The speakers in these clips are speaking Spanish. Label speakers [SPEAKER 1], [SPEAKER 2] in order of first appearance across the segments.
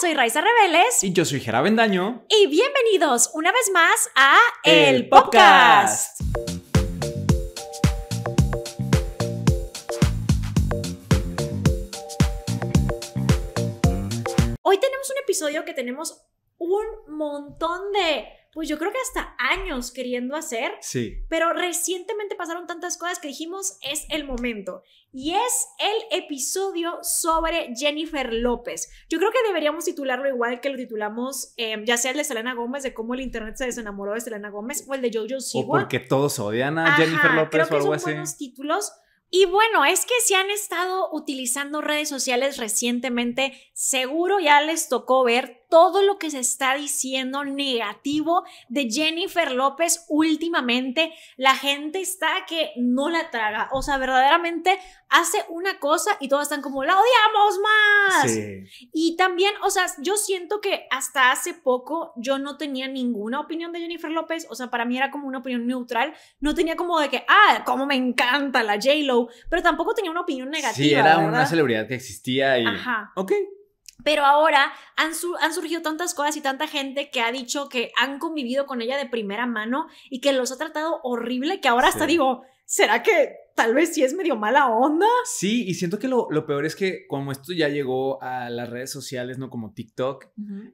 [SPEAKER 1] soy Raiza Rebeles.
[SPEAKER 2] Y yo soy Jera Bendaño.
[SPEAKER 1] Y bienvenidos una vez más a El, Podcast. Hoy tenemos un episodio que tenemos un montón de, pues yo creo que hasta años queriendo hacer. Sí. Pero recientemente pasaron tantas cosas que dijimos es el momento. Y es el episodio sobre Jennifer López. Yo creo que deberíamos titularlo igual que lo titulamos, em, ya sea el de Selena Gómez, de cómo el internet se desenamoró de Selena Gómez, o el de Jojo Siwa. O porque
[SPEAKER 2] todos odian a Jennifer López creo algo son así.
[SPEAKER 1] títulos. Y bueno, es que si han estado utilizando redes sociales recientemente, seguro ya les tocó ver todo lo que se está diciendo negativo de Jennifer López últimamente. La gente está que no la traga. O sea, verdaderamente hace una cosa y todos están como, la odiamos más. Sí. Y también, o sea, yo siento que hasta hace poco yo no tenía ninguna opinión de Jennifer López. O sea, para mí era como una opinión neutral. No tenía como de que, ah, cómo me encanta la J-Lo. Pero tampoco tenía una opinión negativa. Sí, era una
[SPEAKER 2] celebridad que existía y... Ajá. Ok,
[SPEAKER 1] pero ahora han, han, surgido tantas cosas y tanta gente que ha dicho que han convivido con ella de primera mano y que los ha tratado horrible que ahora hasta digo, ¿será que tal vez sí es medio mala onda?
[SPEAKER 2] Sí, y siento que lo, peor es que como esto ya llegó a las redes sociales, no como TikTok,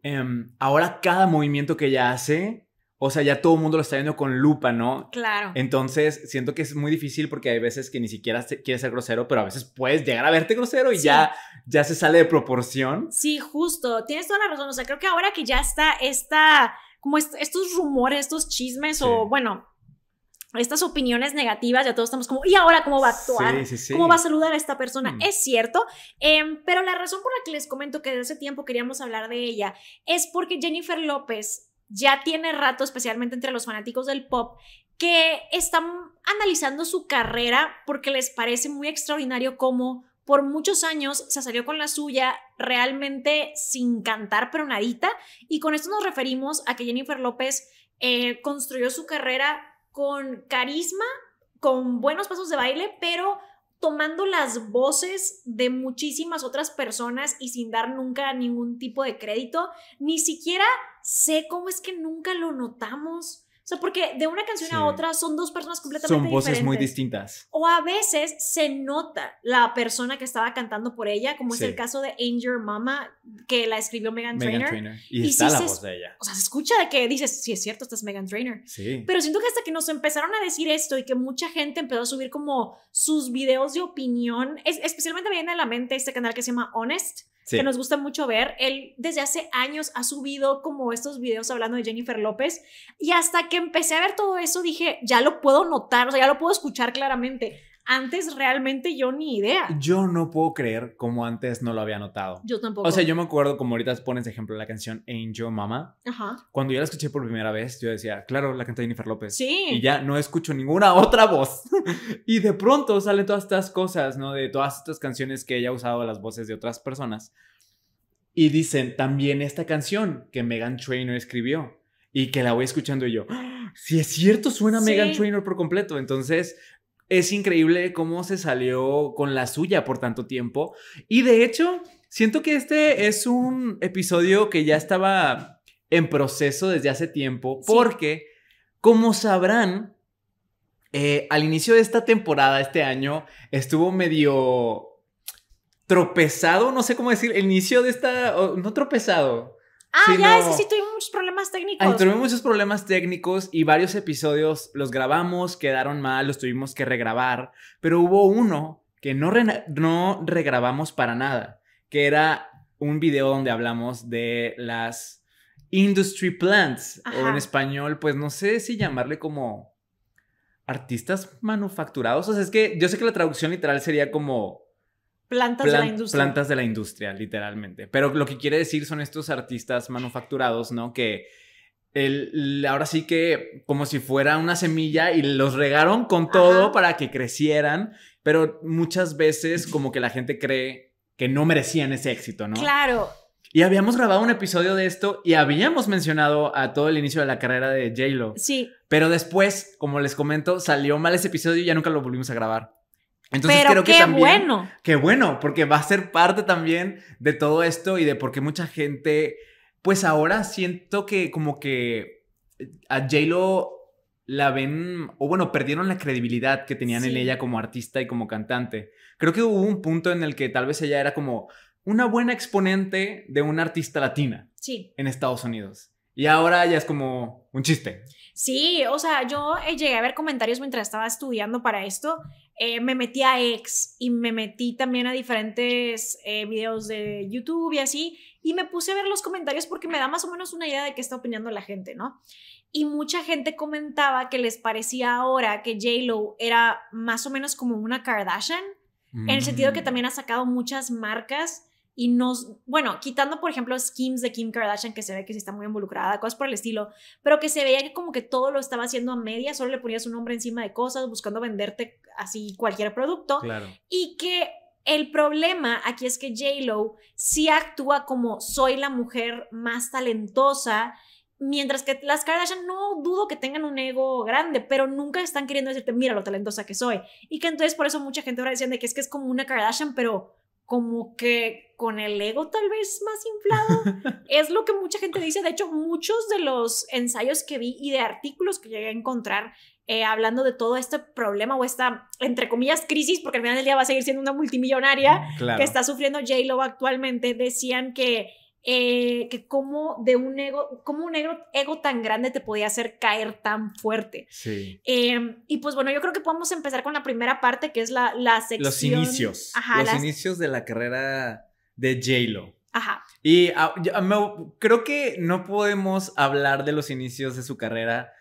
[SPEAKER 2] em, ahora cada movimiento que ella hace o sea, ya todo el mundo lo está viendo con lupa, ¿no? Claro. Entonces, siento que es muy difícil porque hay veces que ni siquiera quieres ser grosero, pero a veces puedes llegar a verte grosero y ya, ya se sale de proporción.
[SPEAKER 1] Sí, justo. Tienes toda la razón. O sea, creo que ahora que ya está esta, como estos rumores, estos chismes o, bueno, estas opiniones negativas, ya todos estamos como, ¿y ahora cómo va a actuar? Sí, sí, sí. ¿Cómo va a saludar a esta persona? Mm. Es cierto, em, pero la razón por la que les comento que desde hace tiempo queríamos hablar de ella es porque Jennifer López ya tiene rato, especialmente entre los fanáticos del pop, que están analizando su carrera porque les parece muy extraordinario cómo por muchos años se salió con la suya realmente sin cantar pero nadita. Y con esto nos referimos a que Jennifer López eh, construyó su carrera con carisma, con buenos pasos de baile, pero tomando las voces de muchísimas otras personas y sin dar nunca ningún tipo de crédito. Ni siquiera sé cómo es que nunca lo notamos. O sea, porque de una canción a otra son dos personas completamente diferentes. Son voces muy
[SPEAKER 2] distintas.
[SPEAKER 1] O a veces se nota la persona que estaba cantando por ella, como es el caso de Angel Mama, que la escribió Megan, Megan Y, está la voz de ella. O sea, se escucha de que dices, sí es cierto, esta es Megan trainer Sí. Pero siento que hasta que nos empezaron a decir esto y que mucha gente empezó a subir como sus videos de opinión, especialmente me viene a la mente este canal que se llama Honest que nos gusta mucho ver. Él desde hace años ha subido como estos videos hablando de Jennifer López y hasta que empecé a ver todo eso dije, ya lo puedo notar, o sea, ya lo puedo escuchar claramente. Antes realmente yo ni idea.
[SPEAKER 2] Yo no puedo creer como antes no lo había notado. Yo tampoco. O sea, yo me acuerdo como ahorita pones ejemplo la canción Angel Mama. Ajá. Cuando yo la escuché por primera vez, yo decía, claro, la canta Jennifer López. Sí. Y ya no escucho ninguna otra voz. y de pronto salen todas estas cosas, ¿no? De todas estas canciones que ella ha usado las voces de otras personas. Y dicen también esta canción que Megan Trainor escribió y que la voy escuchando y yo, ¡Ah! si es cierto, suena Megan Trainor por completo. Entonces, es increíble cómo se salió con la suya por tanto tiempo. Y de hecho, siento que este es un episodio que ya estaba en proceso desde hace tiempo, porque, como sabrán, eh, al inicio de esta temporada, este año, estuvo medio tropezado, no sé cómo decir, el inicio de esta, no tropezado, Ah, ya, ese sí
[SPEAKER 1] tuvimos muchos problemas técnicos. tuvimos muchos
[SPEAKER 2] problemas técnicos y varios episodios los grabamos, quedaron mal, los tuvimos que regrabar, pero hubo uno que no, no regrabamos para nada, que era un video donde hablamos de las industry plants, o en español, pues no sé si llamarle como artistas manufacturados. O sea, es que yo sé que la traducción literal sería como Plantas de la industria. Plantas de la industria, literalmente. Pero lo que quiere decir son estos artistas manufacturados, ¿no? Que el, ahora sí que como si fuera una semilla y los regaron con todo para que crecieran, pero muchas veces como que la gente cree que no merecían ese éxito, ¿no? Claro. Y habíamos grabado un episodio de esto y habíamos mencionado a todo el inicio de la carrera de J-Lo. Sí. Pero después, como les comento, salió mal ese episodio y ya nunca lo volvimos a grabar. Entonces creo qué que también, bueno. Qué bueno, porque va a ser parte también de todo esto y de por qué mucha gente, pues ahora siento que como que eh, a J-Lo la ven, o bueno, perdieron la credibilidad que tenían en ella como artista y como cantante. Creo que hubo un punto en el que tal vez ella era como una buena exponente de una artista latina en Estados Unidos. Y ahora ya es como un chiste.
[SPEAKER 1] Sí, o sea, yo eh, llegué a ver comentarios mientras estaba estudiando para esto. Eh, me metí a X y me metí también a diferentes eh, videos de YouTube y así. Y me puse a ver los comentarios porque me da más o menos una idea de qué está opinando la gente, ¿no? Y mucha gente comentaba que les parecía ahora que J-Lo era más o menos como una Kardashian, en el sentido que mm. también ha sacado muchas marcas y nos, bueno, quitando por ejemplo schemes de Kim Kardashian que se ve que sí está muy involucrada, cosas por el estilo, pero que se veía que como que todo lo estaba haciendo a media, solo le ponías un nombre encima de cosas, buscando venderte así cualquier producto. Y que el problema aquí es que J-Lo sí actúa como soy la mujer más talentosa, Mientras que las Kardashian no dudo que tengan un ego grande, pero nunca están queriendo decirte, mira lo talentosa que soy. Y que entonces por eso mucha gente ahora decían que es que es como una Kardashian, pero como que con el ego tal vez más inflado. es lo que mucha gente dice. De hecho, muchos de los ensayos que vi y de artículos que llegué a encontrar eh, hablando de todo este problema o esta, entre comillas, crisis, porque al final del día va a seguir siendo una multimillonaria que está sufriendo J-Lo actualmente, decían que eh, que cómo de un ego, cómo un ego, ego, tan grande te podía hacer caer tan fuerte. Sí. Em, y pues bueno, yo creo que podemos empezar con la primera parte, que es la, la sección. Los inicios. Ajá, los inicios
[SPEAKER 2] de la carrera de J-Lo. Ajá. Y ah, creo que no podemos hablar de los inicios de su carrera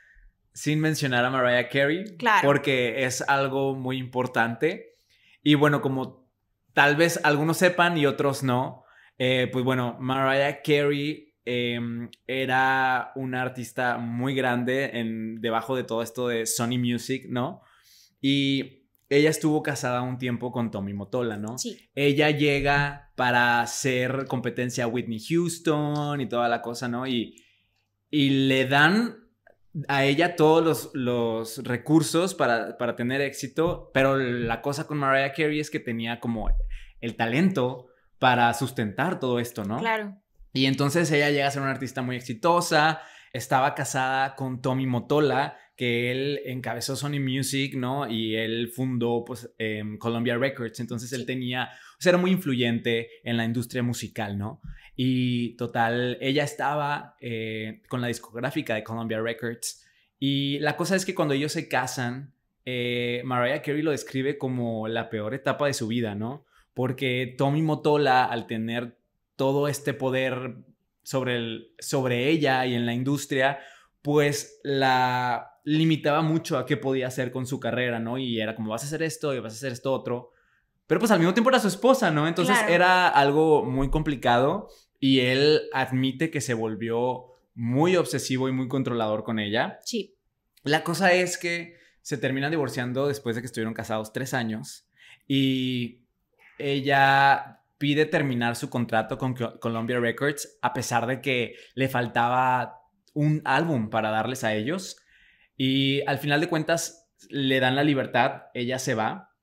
[SPEAKER 2] sin mencionar a Mariah Carey. Claro. Porque es algo muy importante. Y bueno, como tal vez algunos sepan y otros no, eh, pues bueno, Mariah Carey em, era una artista muy grande en, debajo de todo esto de Sony Music, ¿no? Y ella estuvo casada un tiempo con Tommy Motola, ¿no? Sí. Ella llega para hacer competencia a Whitney Houston y toda la cosa, ¿no? Y, y le dan a ella todos los, recursos para, para, tener éxito, pero la cosa con Mariah Carey es que tenía como el talento, para sustentar todo esto, ¿no? Claro. Y entonces ella llega a ser una artista muy exitosa, estaba casada con Tommy Motola, que él encabezó Sony Music, ¿no? Y él fundó, pues, em, Columbia Records, entonces él tenía, o sea, era muy influyente en la industria musical, ¿no? Y total, ella estaba eh, con la discográfica de Columbia Records. Y la cosa es que cuando ellos se casan, eh, Mariah Carey lo describe como la peor etapa de su vida, ¿no? porque Tommy Motola, al tener todo este poder sobre, el, sobre ella y en la industria, pues la limitaba mucho a qué podía hacer con su carrera, ¿no? Y era como, vas a hacer esto y vas a hacer esto otro. Pero pues al mismo tiempo era su esposa, ¿no? Entonces era algo muy complicado y él admite que se volvió muy obsesivo y muy controlador con ella. Sí. La cosa es que se terminan divorciando después de que estuvieron casados tres años y ella pide terminar su contrato con Columbia Records a pesar de que le faltaba un álbum para darles a ellos. Y al final de cuentas le dan la libertad, ella se va,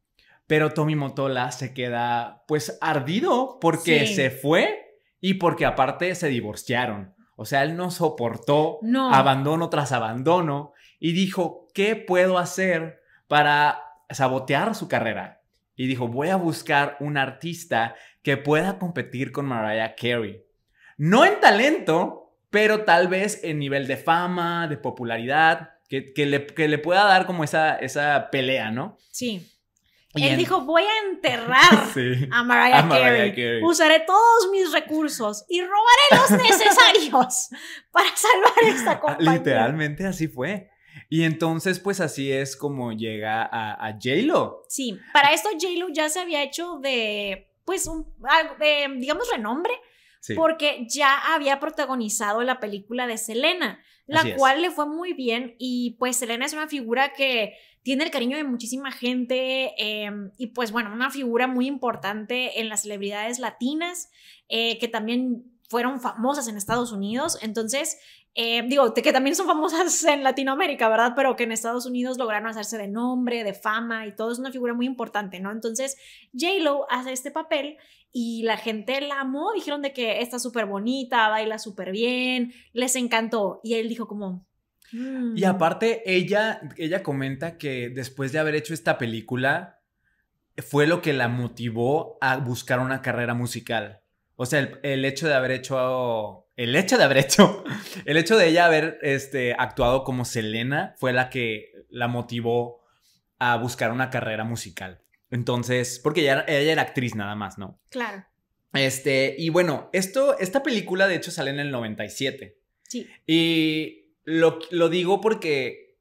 [SPEAKER 2] pero Tommy Motola se queda pues ardido porque se fue y porque aparte se divorciaron. O sea, él no soportó abandono tras abandono y dijo, ¿qué puedo hacer para sabotear su carrera? y dijo, voy a buscar un artista que pueda competir con Mariah Carey. No en talento, pero tal vez en nivel de fama, de popularidad, que, le, pueda dar como esa, esa pelea, ¿no? Sí. Y Él dijo,
[SPEAKER 1] voy a enterrar
[SPEAKER 2] a, Mariah, Carey. Usaré
[SPEAKER 1] todos mis recursos y robaré los necesarios para salvar esta ah,
[SPEAKER 2] compañía. Literalmente así fue. Y entonces, pues así es como llega a, J-Lo.
[SPEAKER 1] Sí, para esto J-Lo ya se había hecho de, pues, un, digamos, renombre. Porque ya había protagonizado la película de Selena, la cual le fue muy bien y pues Selena es una figura que tiene el cariño de muchísima gente eh, y pues bueno, una figura muy importante en las celebridades latinas eh, que también fueron famosas en Estados Unidos. Entonces, eh, digo, que también son famosas en Latinoamérica, ¿verdad? Pero que en Estados Unidos lograron hacerse de nombre, de fama y todo es una figura muy importante, ¿no? Entonces, J-Lo hace este papel y la gente la amó, dijeron de que está súper bonita, baila súper bien, les encantó. Y él dijo como... Mm".
[SPEAKER 2] Y aparte, ella, ella comenta que después de haber hecho esta película, fue lo que la motivó a buscar una carrera musical. O sea, el, hecho de haber hecho. El hecho de haber hecho. El hecho de ella haber este, actuado como Selena fue la que la motivó a buscar una carrera musical. Entonces, porque ella, ella era actriz nada más, ¿no? Claro. Este, y bueno, esto, esta película de hecho sale en el 97. Sí. Y lo, lo digo porque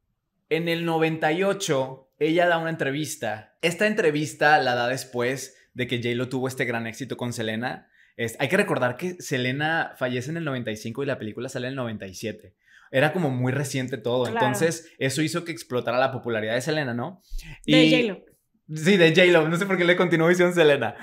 [SPEAKER 2] en el 98 ella da una entrevista. Esta entrevista la da después de que J-Lo tuvo este gran éxito con Selena hay que recordar que Selena fallece en el 95 y la película sale en el 97. Era como muy reciente todo. Entonces, eso hizo que explotara la popularidad de Selena, ¿no? de J-Lo. Sí, de J-Lo. No sé por qué le continuó diciendo Selena.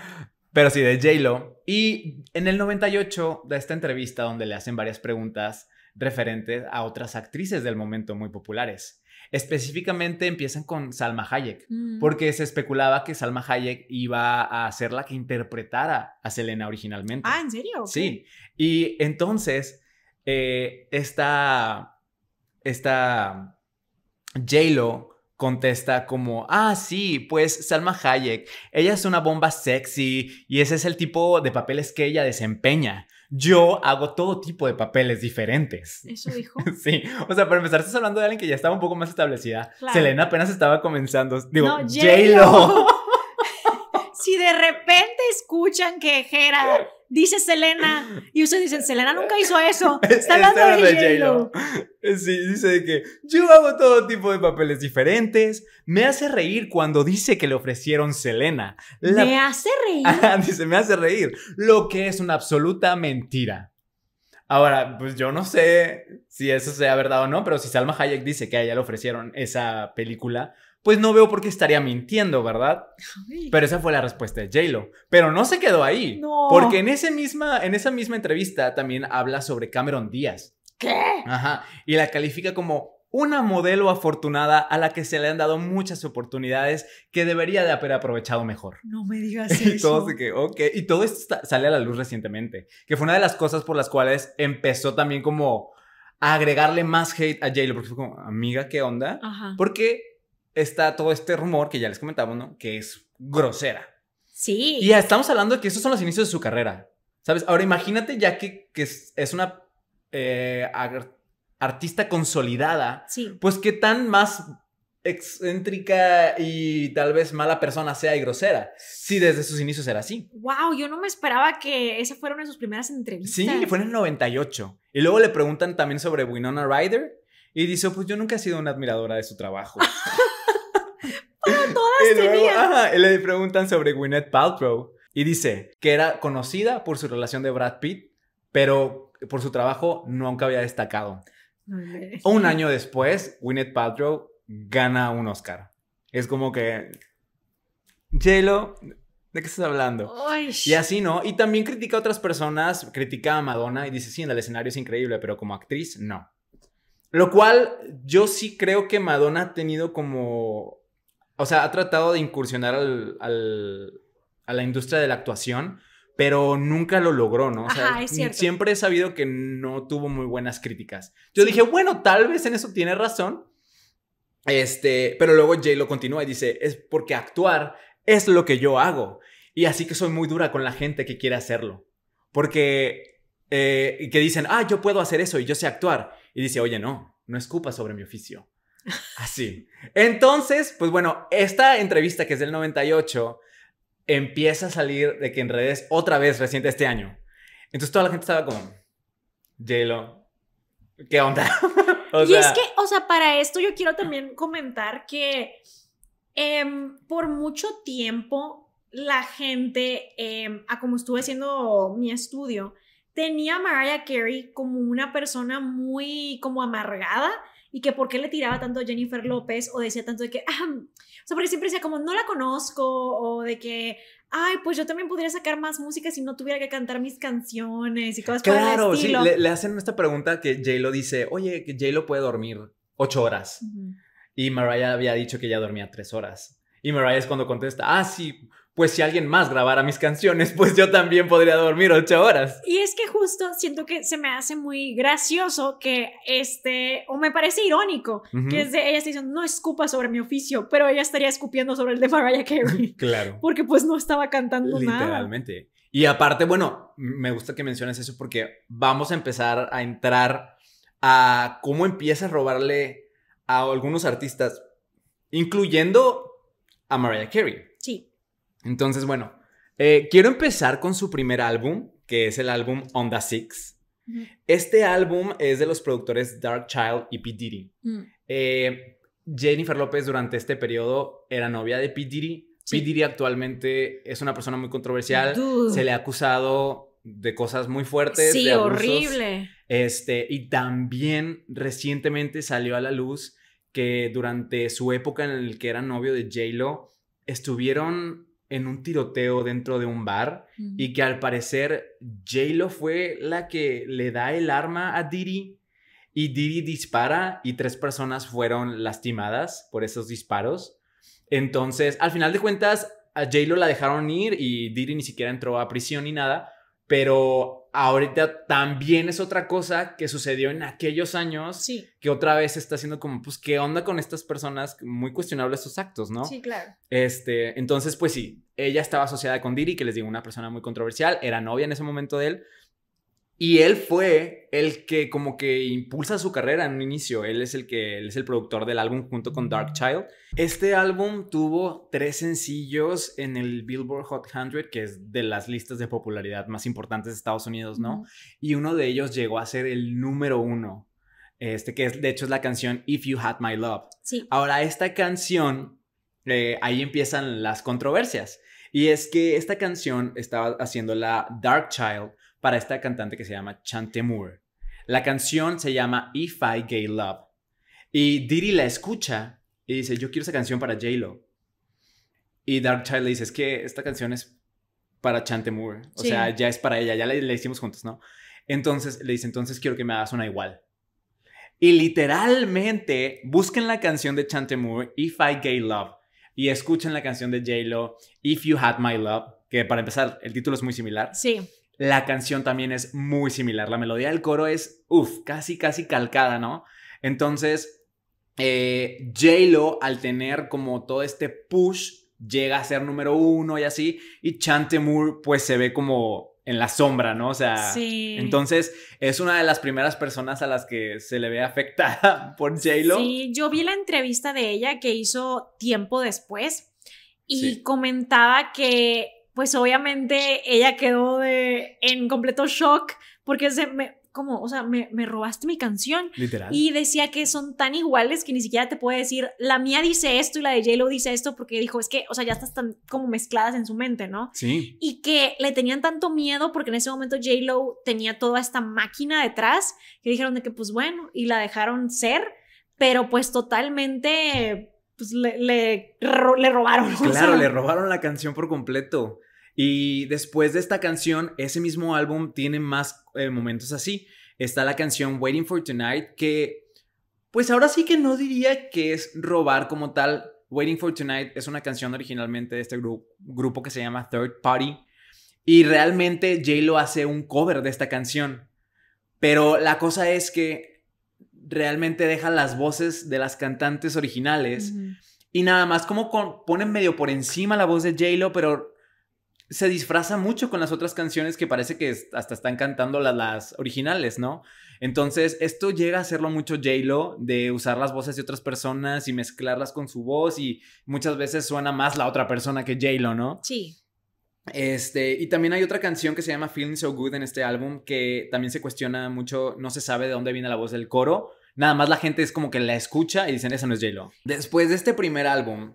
[SPEAKER 2] Pero sí, de J-Lo. Y en el 98, de esta entrevista donde le hacen varias preguntas referentes a otras actrices del momento muy populares. Específicamente empiezan con Salma Hayek, mm. porque se especulaba que Salma Hayek iba a ser la que interpretara a Selena originalmente. Ah, ¿en serio? Sí. Y entonces, eh, esta, esta J-Lo contesta como, ah, sí, pues Salma Hayek, ella es una bomba sexy y ese es el tipo de papeles que ella desempeña yo hago todo tipo de papeles diferentes. Eso dijo. sí, o sea, para empezar, estás hablando de alguien que ya estaba un poco más establecida. Selena apenas estaba comenzando. Digo, no, J-Lo.
[SPEAKER 1] si de repente escuchan que dice Selena y ustedes dicen, Selena nunca hizo eso. Está este hablando de, J-Lo.
[SPEAKER 2] Sí, dice que yo hago todo tipo de papeles diferentes. Me hace reír cuando dice que le ofrecieron Selena. Me hace reír. dice, me hace reír. Lo que es una absoluta mentira. Ahora, pues yo no sé si eso sea verdad o no, pero si Salma Hayek dice que a ella le ofrecieron esa película, pues no veo por qué estaría mintiendo, ¿verdad? Pero esa fue la respuesta de J-Lo. Pero no se quedó ahí. No. Porque en, ese misma, en esa misma entrevista también habla sobre Cameron Díaz. ¿Qué? Ajá. Y la califica como una modelo afortunada a la que se le han dado muchas oportunidades que debería de haber aprovechado mejor.
[SPEAKER 1] No me digas eso. Y
[SPEAKER 2] todo, y todo esto sale a la luz recientemente, que fue una de las cosas por las cuales empezó también como a agregarle más hate a J-Lo, porque fue como, amiga, ¿qué onda? Ajá. Porque está todo este rumor que ya les comentábamos ¿no? Que es grosera.
[SPEAKER 1] Sí. Y ya
[SPEAKER 2] estamos hablando de que esos son los inicios de su carrera. ¿Sabes? Ahora imagínate ya que, es, una eh, artista consolidada. Sí. Pues qué tan más excéntrica y tal vez mala persona sea y grosera, si desde sus inicios era así.
[SPEAKER 1] Wow, yo no me esperaba que esa fuera una de sus primeras entrevistas. Sí, fue
[SPEAKER 2] en el 98. Y luego le preguntan también sobre Winona Ryder y dice, pues yo nunca he sido una admiradora de su trabajo. y le preguntan sobre Gwyneth Paltrow. Y dice que era conocida por su relación de Brad Pitt, pero por su trabajo nunca había destacado. Un año después, Gwyneth Paltrow gana un Oscar. Es como que... j ¿de qué estás hablando? Y así, ¿no? Y también critica a otras personas, critica a Madonna y dice, sí, en el escenario es increíble, pero como actriz, no. Lo cual yo sí creo que Madonna ha tenido como o sea, ha tratado de incursionar a la industria de la actuación, pero nunca lo logró, ¿no? O Siempre he sabido que no tuvo muy buenas críticas. Yo dije, bueno, tal vez en eso tiene razón. Este, pero luego Jay lo continúa y dice, es porque actuar es lo que yo hago. Y así que soy muy dura con la gente que quiere hacerlo. Porque, eh, que dicen, ah, yo puedo hacer eso y yo sé actuar. Y dice, oye, no, no es culpa sobre mi oficio. Así. Entonces, pues bueno, esta entrevista que es del 98 empieza a salir de que en redes otra vez reciente este año. Entonces toda la gente estaba como, Yelo, ¿qué onda? y es que,
[SPEAKER 1] o sea, para esto yo quiero también comentar que em, por mucho tiempo la gente, em, a como estuve haciendo mi estudio, tenía Mariah Carey como una persona muy como amargada y que por qué le tiraba tanto a Jennifer López o decía tanto de que, o sea, porque siempre decía como, no la conozco o de que, ay, pues yo también podría sacar más música si no tuviera que cantar mis canciones y cosas claro, estilo. sí,
[SPEAKER 2] le, hacen esta pregunta que J-Lo dice, oye, que J-Lo puede dormir ocho horas. Y Mariah había dicho que ya dormía tres horas. Y Mariah es cuando contesta, ah, sí, pues si alguien más grabara mis canciones, pues yo también podría dormir ocho horas.
[SPEAKER 1] Y es que justo siento que se me hace muy gracioso que este, o me parece irónico, que es de ella está diciendo, no escupa sobre mi oficio, pero ella estaría escupiendo sobre el de Mariah Carey. claro. Porque pues no estaba cantando nada.
[SPEAKER 2] Literalmente. Y aparte, bueno, me gusta que menciones eso porque vamos a empezar a entrar a cómo empieza a robarle a algunos artistas, incluyendo a Mariah Carey. Sí. Entonces, bueno, eh, quiero empezar con su primer álbum, que es el álbum On the Six. Este álbum es de los productores Dark Child y P. Diddy. Mm. Eh, Jennifer López durante este periodo era novia de P. Diddy. P. Diddy actualmente es una persona muy controversial. Se le ha acusado de cosas muy fuertes. Sí, de horrible. Este, y también recientemente salió a la luz que durante su época en el que era novio de J-Lo, estuvieron en un tiroteo dentro de un bar y que al parecer J-Lo fue la que le da el arma a Diri y Diri dispara y tres personas fueron lastimadas por esos disparos. Entonces, al final de cuentas, a J-Lo la dejaron ir y Diri ni siquiera entró a prisión ni nada, pero ahorita también es otra cosa que sucedió en aquellos años que otra vez está haciendo como, pues, ¿qué onda con estas personas? Muy cuestionables sus actos, ¿no? Sí, claro. Este, entonces, pues sí, ella estaba asociada con Diri, que les digo, una persona muy controversial, era novia en ese momento de él, y él fue el que como que impulsa su carrera en un inicio. Él es el que es el productor del álbum junto con Dark Child. Este álbum tuvo tres sencillos en el Billboard Hot 100, que es de las listas de popularidad más importantes de Estados Unidos, ¿no? Y uno de ellos llegó a ser el número uno. Este que es, de hecho es la canción If You Had My Love. Sí. Ahora esta canción eh, ahí empiezan las controversias. Y es que esta canción estaba haciendo la Dark Child para esta cantante que se llama Chante Moore. La canción se llama If I Gay Love. Y Diddy la escucha y dice, yo quiero esa canción para J-Lo. Y Dark Child le dice, es que esta canción es para Chante Moore. O sea, ya es para ella, ya la, hicimos juntos, ¿no? Entonces le dice, entonces quiero que me hagas una igual. Y literalmente busquen la canción de Chante Moore, If I Gay Love. Y escuchen la canción de J-Lo, If You Had My Love. Que para empezar, el título es muy similar. Sí. La canción también es muy similar. La melodía del coro es, uff, casi, casi calcada, ¿no? Entonces, eh, J-Lo, al tener como todo este push, llega a ser número uno y así. Y Moore pues se ve como en la sombra, ¿no? O sea, entonces es una de las primeras personas a las que se le ve afectada por J-Lo. Sí,
[SPEAKER 1] yo vi la entrevista de ella que hizo tiempo después y comentaba que pues obviamente ella quedó de, en completo shock porque se me, como, o sea, me, robaste mi canción. Literal. Y decía que son tan iguales que ni siquiera te puede decir, la mía dice esto y la de J-Lo dice esto, porque dijo, es que, o sea, ya estás tan como mezcladas en su mente, ¿no? Sí. Y que le tenían tanto miedo porque en ese momento J-Lo tenía toda esta máquina detrás que dijeron de que, pues bueno, y la dejaron ser, pero pues totalmente pues, le, le, robaron. Pues claro, le
[SPEAKER 2] robaron la canción por completo. Y después de esta canción, ese mismo álbum tiene más eh, momentos así. Está la canción Waiting for Tonight, que pues ahora sí que no diría que es robar como tal. Waiting for Tonight es una canción originalmente de este grupo que se llama Third Party. Y realmente J-Lo hace un cover de esta canción. Pero la cosa es que realmente deja las voces de las cantantes originales. Y nada más como ponen medio por encima la voz de J-Lo, pero se disfraza mucho con las otras canciones que parece que hasta están cantando las, las originales, ¿no? Entonces, esto llega a hacerlo mucho J-Lo, de usar las voces de otras personas y mezclarlas con su voz y muchas veces suena más la otra persona que J-Lo, ¿no? Sí. Este, y también hay otra canción que se llama Feeling So Good en este álbum que también se cuestiona mucho, no se sabe de dónde viene la voz del coro, nada más la gente es como que la escucha y dicen, esa no es J-Lo. Después de este primer álbum,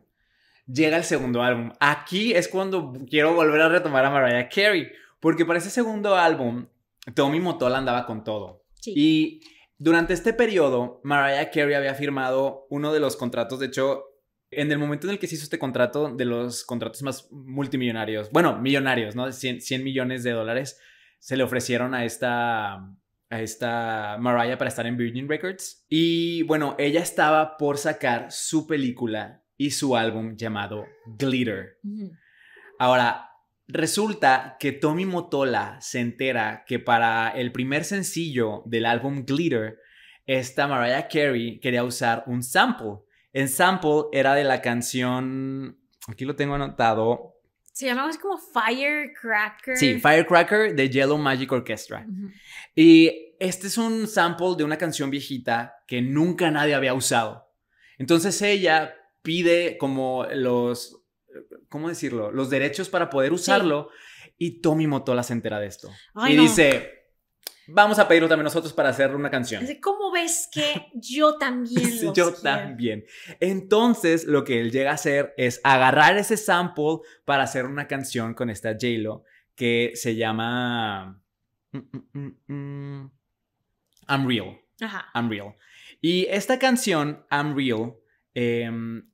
[SPEAKER 2] llega el segundo álbum. Aquí es cuando quiero volver a retomar a Mariah Carey, porque para ese segundo álbum, Tommy Motola andaba con todo. Y durante este periodo, Mariah Carey había firmado uno de los contratos, de hecho, en el momento en el que se hizo este contrato, de los contratos más multimillonarios, bueno, millonarios, ¿no? 100, millones de dólares, se le ofrecieron a esta a esta Mariah para estar en Virgin Records. Y bueno, ella estaba por sacar su película y su álbum llamado Glitter. Ahora, resulta que Tommy Motola se entera que para el primer sencillo del álbum Glitter, esta Mariah Carey quería usar un sample el Sample era de la canción, aquí lo tengo anotado.
[SPEAKER 1] Se llamaba como Firecracker. Sí,
[SPEAKER 2] Firecracker de Yellow Magic Orchestra. Y este es un sample de una canción viejita que nunca nadie había usado. Entonces ella pide como los, ¿cómo decirlo? Los derechos para poder usarlo. Y Tommy Motola se entera de esto. y dice, Vamos a pedirlo también nosotros para hacer una canción.
[SPEAKER 1] ¿Cómo ves que yo también lo
[SPEAKER 2] Yo también. Entonces, lo que él llega a hacer es agarrar ese sample para hacer una canción con esta J-Lo que se llama. Mm, mm, mm, I'm Real. Ajá. I'm Real. Y esta canción, I'm Real, em,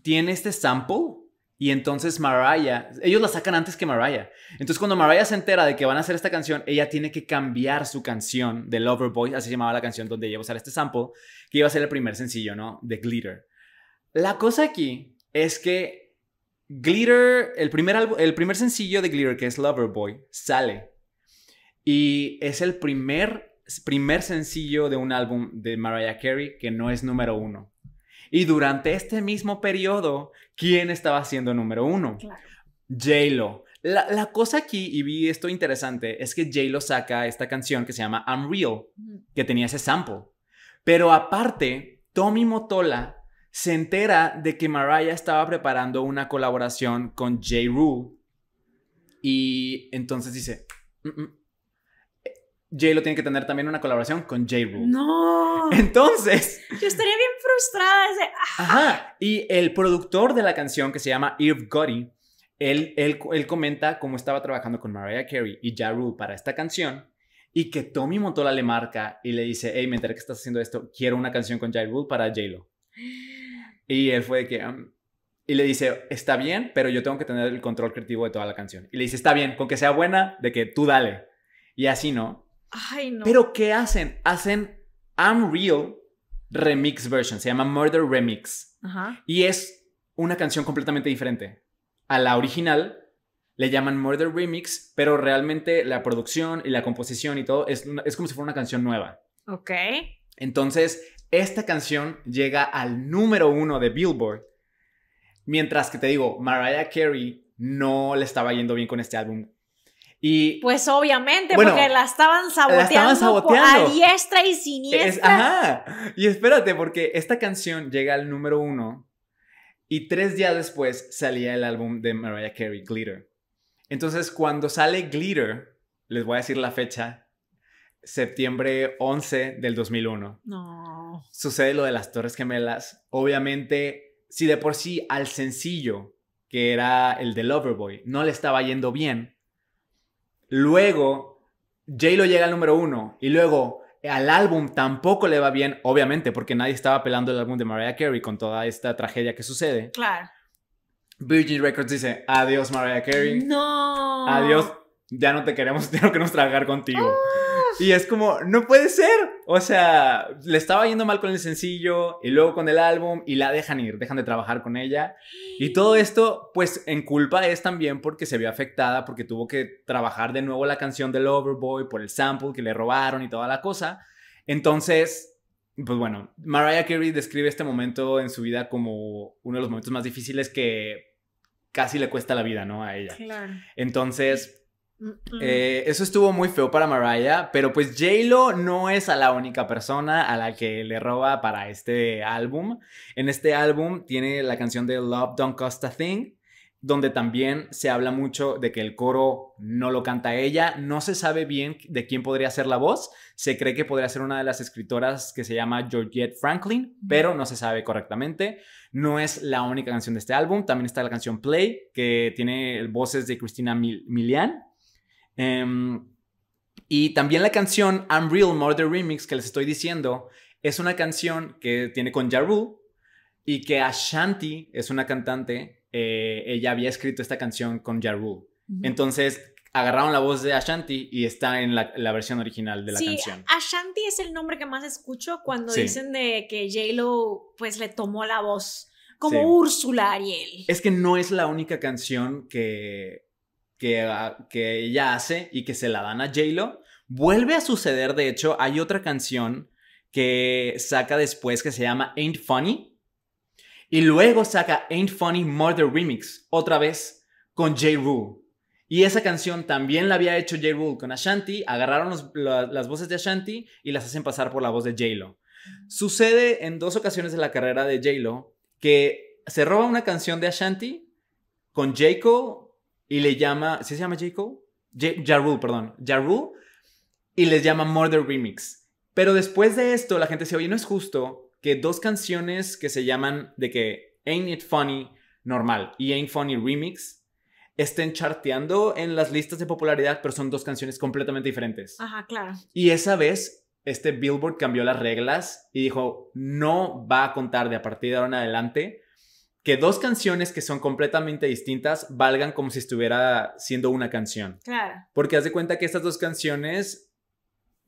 [SPEAKER 2] tiene este sample y entonces Mariah, ellos la sacan antes que Mariah. Entonces cuando Mariah se entera de que van a hacer esta canción, ella tiene que cambiar su canción de Loverboy, así se llamaba la canción donde iba a usar este sample, que iba a ser el primer sencillo, ¿no? De Glitter. La cosa aquí es que Glitter, el primer, el primer sencillo de Glitter, que es Loverboy, sale. Y es el primer, primer sencillo de un álbum de Mariah Carey que no es número uno. Y durante este mismo periodo, ¿quién estaba siendo número uno? Claro. lo La, cosa aquí, y vi esto interesante, es que J-Lo saca esta canción que se llama Unreal que tenía ese sample. Pero aparte, Tommy Motola se entera de que Mariah estaba preparando una colaboración con J. Rue. Y entonces dice, mm, mm, J-Lo tiene que tener también una colaboración con J-Rule. No. Entonces.
[SPEAKER 1] Yo estaría bien frustrada. Ese... Ah.
[SPEAKER 2] Ajá. Y el productor de la canción, que se llama Irv Gotti, él, él, comenta cómo estaba trabajando con Mariah Carey y J-Rule para esta canción y que Tommy Montola le marca y le dice, hey, me enteré que estás haciendo esto, quiero una canción con J-Rule para J-Lo. Y él fue de que... y le dice, está bien, pero yo tengo que tener el control creativo de toda la canción. Y le dice, está bien, con que sea buena, de que tú dale. Y así no. Pero ¿qué hacen? Hacen Unreal Remix Version, se llama Murder Remix. Ajá. Y es una canción completamente diferente. A la original le llaman Murder Remix, pero realmente la producción y la composición y todo es, es como si fuera una canción nueva. Ok. Entonces, esta canción llega al número uno de Billboard. Mientras que te digo, Mariah Carey no le estaba yendo bien con este álbum
[SPEAKER 1] pues obviamente, porque la estaban saboteando, a diestra y siniestra.
[SPEAKER 2] ajá. Y espérate, porque esta canción llega al número uno y tres días después salía el álbum de Mariah Carey, Glitter. Entonces, cuando sale Glitter, les voy a decir la fecha, septiembre 11 del 2001. No. Sucede lo de las Torres Gemelas. Obviamente, si de por sí al sencillo, que era el de Loverboy, no le estaba yendo bien, Luego, J-Lo llega al número uno y luego al álbum tampoco le va bien, obviamente, porque nadie estaba pelando el álbum de Mariah Carey con toda esta tragedia que sucede. Claro. Virgin Records dice, adiós Mariah Carey. No. Adiós ya no te queremos, tener que nos trabajar contigo. Ah. Y es como, no puede ser. O sea, le estaba yendo mal con el sencillo y luego con el álbum y la dejan ir, dejan de trabajar con ella. Y todo esto, pues en culpa es también porque se vio afectada, porque tuvo que trabajar de nuevo la canción del Overboy por el sample que le robaron y toda la cosa. Entonces, pues bueno, Mariah Carey describe este momento en su vida como uno de los momentos más difíciles que casi le cuesta la vida, ¿no? A ella. Claro. Entonces, eh, eso estuvo muy feo para Mariah, pero pues J-Lo no es a la única persona a la que le roba para este álbum. En este álbum tiene la canción de Love Don't Cost a Thing, donde también se habla mucho de que el coro no lo canta ella, no se sabe bien de quién podría ser la voz, se cree que podría ser una de las escritoras que se llama Georgette Franklin, pero no se sabe correctamente. No es la única canción de este álbum, también está la canción Play, que tiene voces de Cristina Milian Em, y también la canción Unreal Murder Remix que les estoy diciendo es una canción que tiene con Jaru y que Ashanti es una cantante, eh, ella había escrito esta canción con Jaru. Entonces agarraron la voz de Ashanti y está en la, versión original de la canción.
[SPEAKER 1] Ashanti es el nombre que más escucho cuando dicen de que J-Lo pues le tomó la voz como Úrsula Ariel.
[SPEAKER 2] Es que no es la única canción que Ah, que, ella hace y que se la dan a J-Lo. Vuelve a suceder, de hecho, hay otra canción que saca después que se llama Ain't Funny. Y luego saca Ain't Funny Murder Remix, otra vez con J. Rule. Y esa canción también la había hecho J. Rule con Ashanti. Agarraron las voces de Ashanti y las hacen pasar por la voz de J-Lo. Sucede en dos ocasiones de la carrera de J-Lo que se roba una canción de Ashanti con J. Cole y le llama, se llama J. Cole? perdón, Jarul y les llama Murder Remix. Pero después de esto, la gente se oye, no es justo que dos canciones que se llaman de que Ain't It Funny normal y Ain't Funny Remix estén charteando en las listas de popularidad, pero son dos canciones completamente diferentes. Ajá, claro. Y esa vez, este Billboard cambió las reglas y dijo, no va a contar de a partir de ahora en adelante que dos canciones que son completamente distintas valgan como si estuviera siendo una canción. Claro. Porque haz de cuenta que estas dos canciones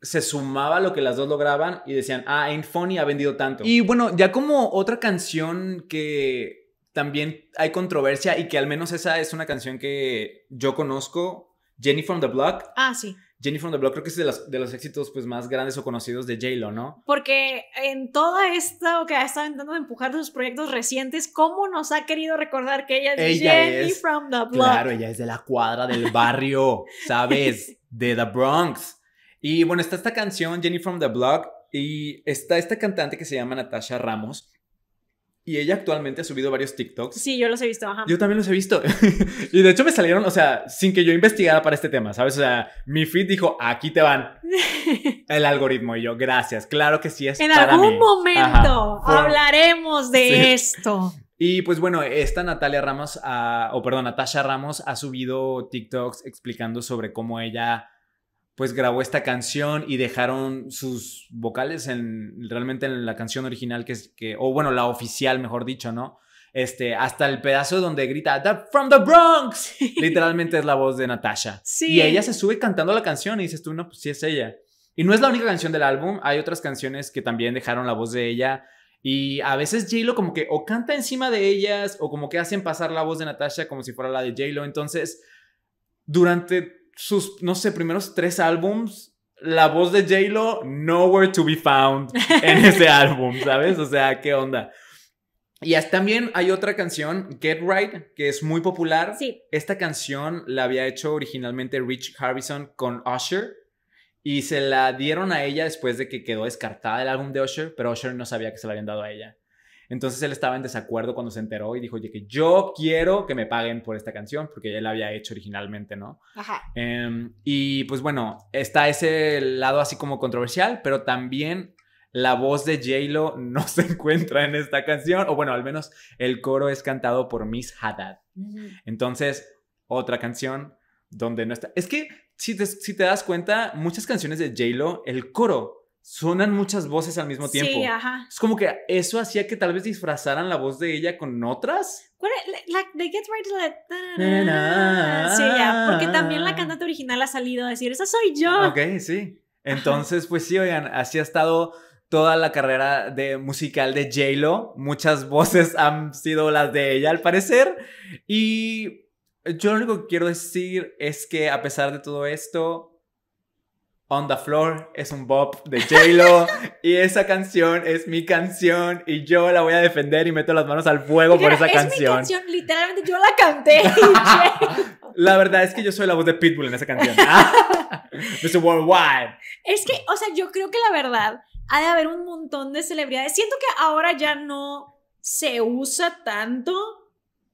[SPEAKER 2] se sumaba lo que las dos lograban y decían, ah, Ain't Funny ha vendido tanto. Y bueno, ya como otra canción que también hay controversia y que al menos esa es una canción que yo conozco, Jenny from the Block. Ah, sí. Jenny from the Block creo que es de los, éxitos pues, más grandes o conocidos de J-Lo, ¿no?
[SPEAKER 1] Porque en todo esto que ha estado intentando empujar de sus proyectos recientes, ¿cómo nos ha querido recordar que ella es Jenny from the Block? Claro,
[SPEAKER 2] ella es de la cuadra del barrio, ¿sabes? De The Bronx. Y bueno, está esta canción, Jenny from the Block, y está esta cantante que se llama Natasha Ramos, y ella actualmente ha subido varios TikToks. Sí,
[SPEAKER 1] yo los he visto, Yo
[SPEAKER 2] también los he visto. y de hecho me salieron, o sea, sin que yo investigara para este tema, ¿sabes? O sea, mi feed dijo, aquí te van el algoritmo. Y yo, gracias, claro que sí es En algún momento hablaremos
[SPEAKER 1] de esto.
[SPEAKER 2] Y pues bueno, esta Natalia Ramos, ah, o perdón, Natasha Ramos ha subido TikToks explicando sobre cómo ella pues grabó esta canción y dejaron sus vocales en realmente en la canción original que es que o bueno, la oficial, mejor dicho, ¿no? Este, hasta el pedazo donde grita That from the Bronx. Literalmente es la voz de Natasha. Sí. Y ella se sube cantando la canción y dices tú, no, pues sí es ella. Y no es la única canción del álbum, hay otras canciones que también dejaron la voz de ella. Y a veces J-Lo como que o canta encima de ellas o como que hacen pasar la voz de Natasha como si fuera la de J-Lo. Entonces, durante sus, no sé, primeros tres álbums, la voz de J-Lo, nowhere to be found en ese álbum, ¿sabes? O sea, ¿qué onda? Y también hay otra canción, Get Right, que es muy popular. Sí. Esta canción la había hecho originalmente Rich Harrison con Usher y se la dieron a ella después de que quedó descartada el álbum de Usher, pero Usher no sabía que se la habían dado a ella. Entonces él estaba en desacuerdo cuando se enteró y dijo, oye, que yo quiero que me paguen por esta canción, porque él la había hecho originalmente, ¿no? Ajá. Em, y pues bueno, está ese lado así como controversial, pero también la voz de J-Lo no se encuentra en esta canción, o bueno, al menos el coro es cantado por Miss Haddad. Entonces, otra canción donde no está... Es que si te, si te das cuenta, muchas canciones de J-Lo, el coro sonan muchas voces al mismo tiempo. Sí, Es como que eso hacía que tal vez disfrazaran la voz de ella con otras.
[SPEAKER 1] Get Right
[SPEAKER 2] Sí, ya, porque
[SPEAKER 1] también la cantante original ha salido a decir, esa soy yo. Ok,
[SPEAKER 2] sí. Entonces, pues sí, oigan, así ha estado toda la carrera de musical de J-Lo. Muchas voces han sido las de ella, al parecer. Y yo lo único que quiero decir es que a pesar de todo esto, On the Floor es un bop de J-Lo y esa canción es mi canción y yo la voy a defender y meto las manos al fuego por esa canción. Mi canción.
[SPEAKER 1] Literalmente yo la canté.
[SPEAKER 2] la verdad es que yo soy la voz de Pitbull en esa canción.
[SPEAKER 1] Es que, o sea, yo creo que la verdad ha de haber un montón de celebridades. Siento que ahora ya no se usa tanto.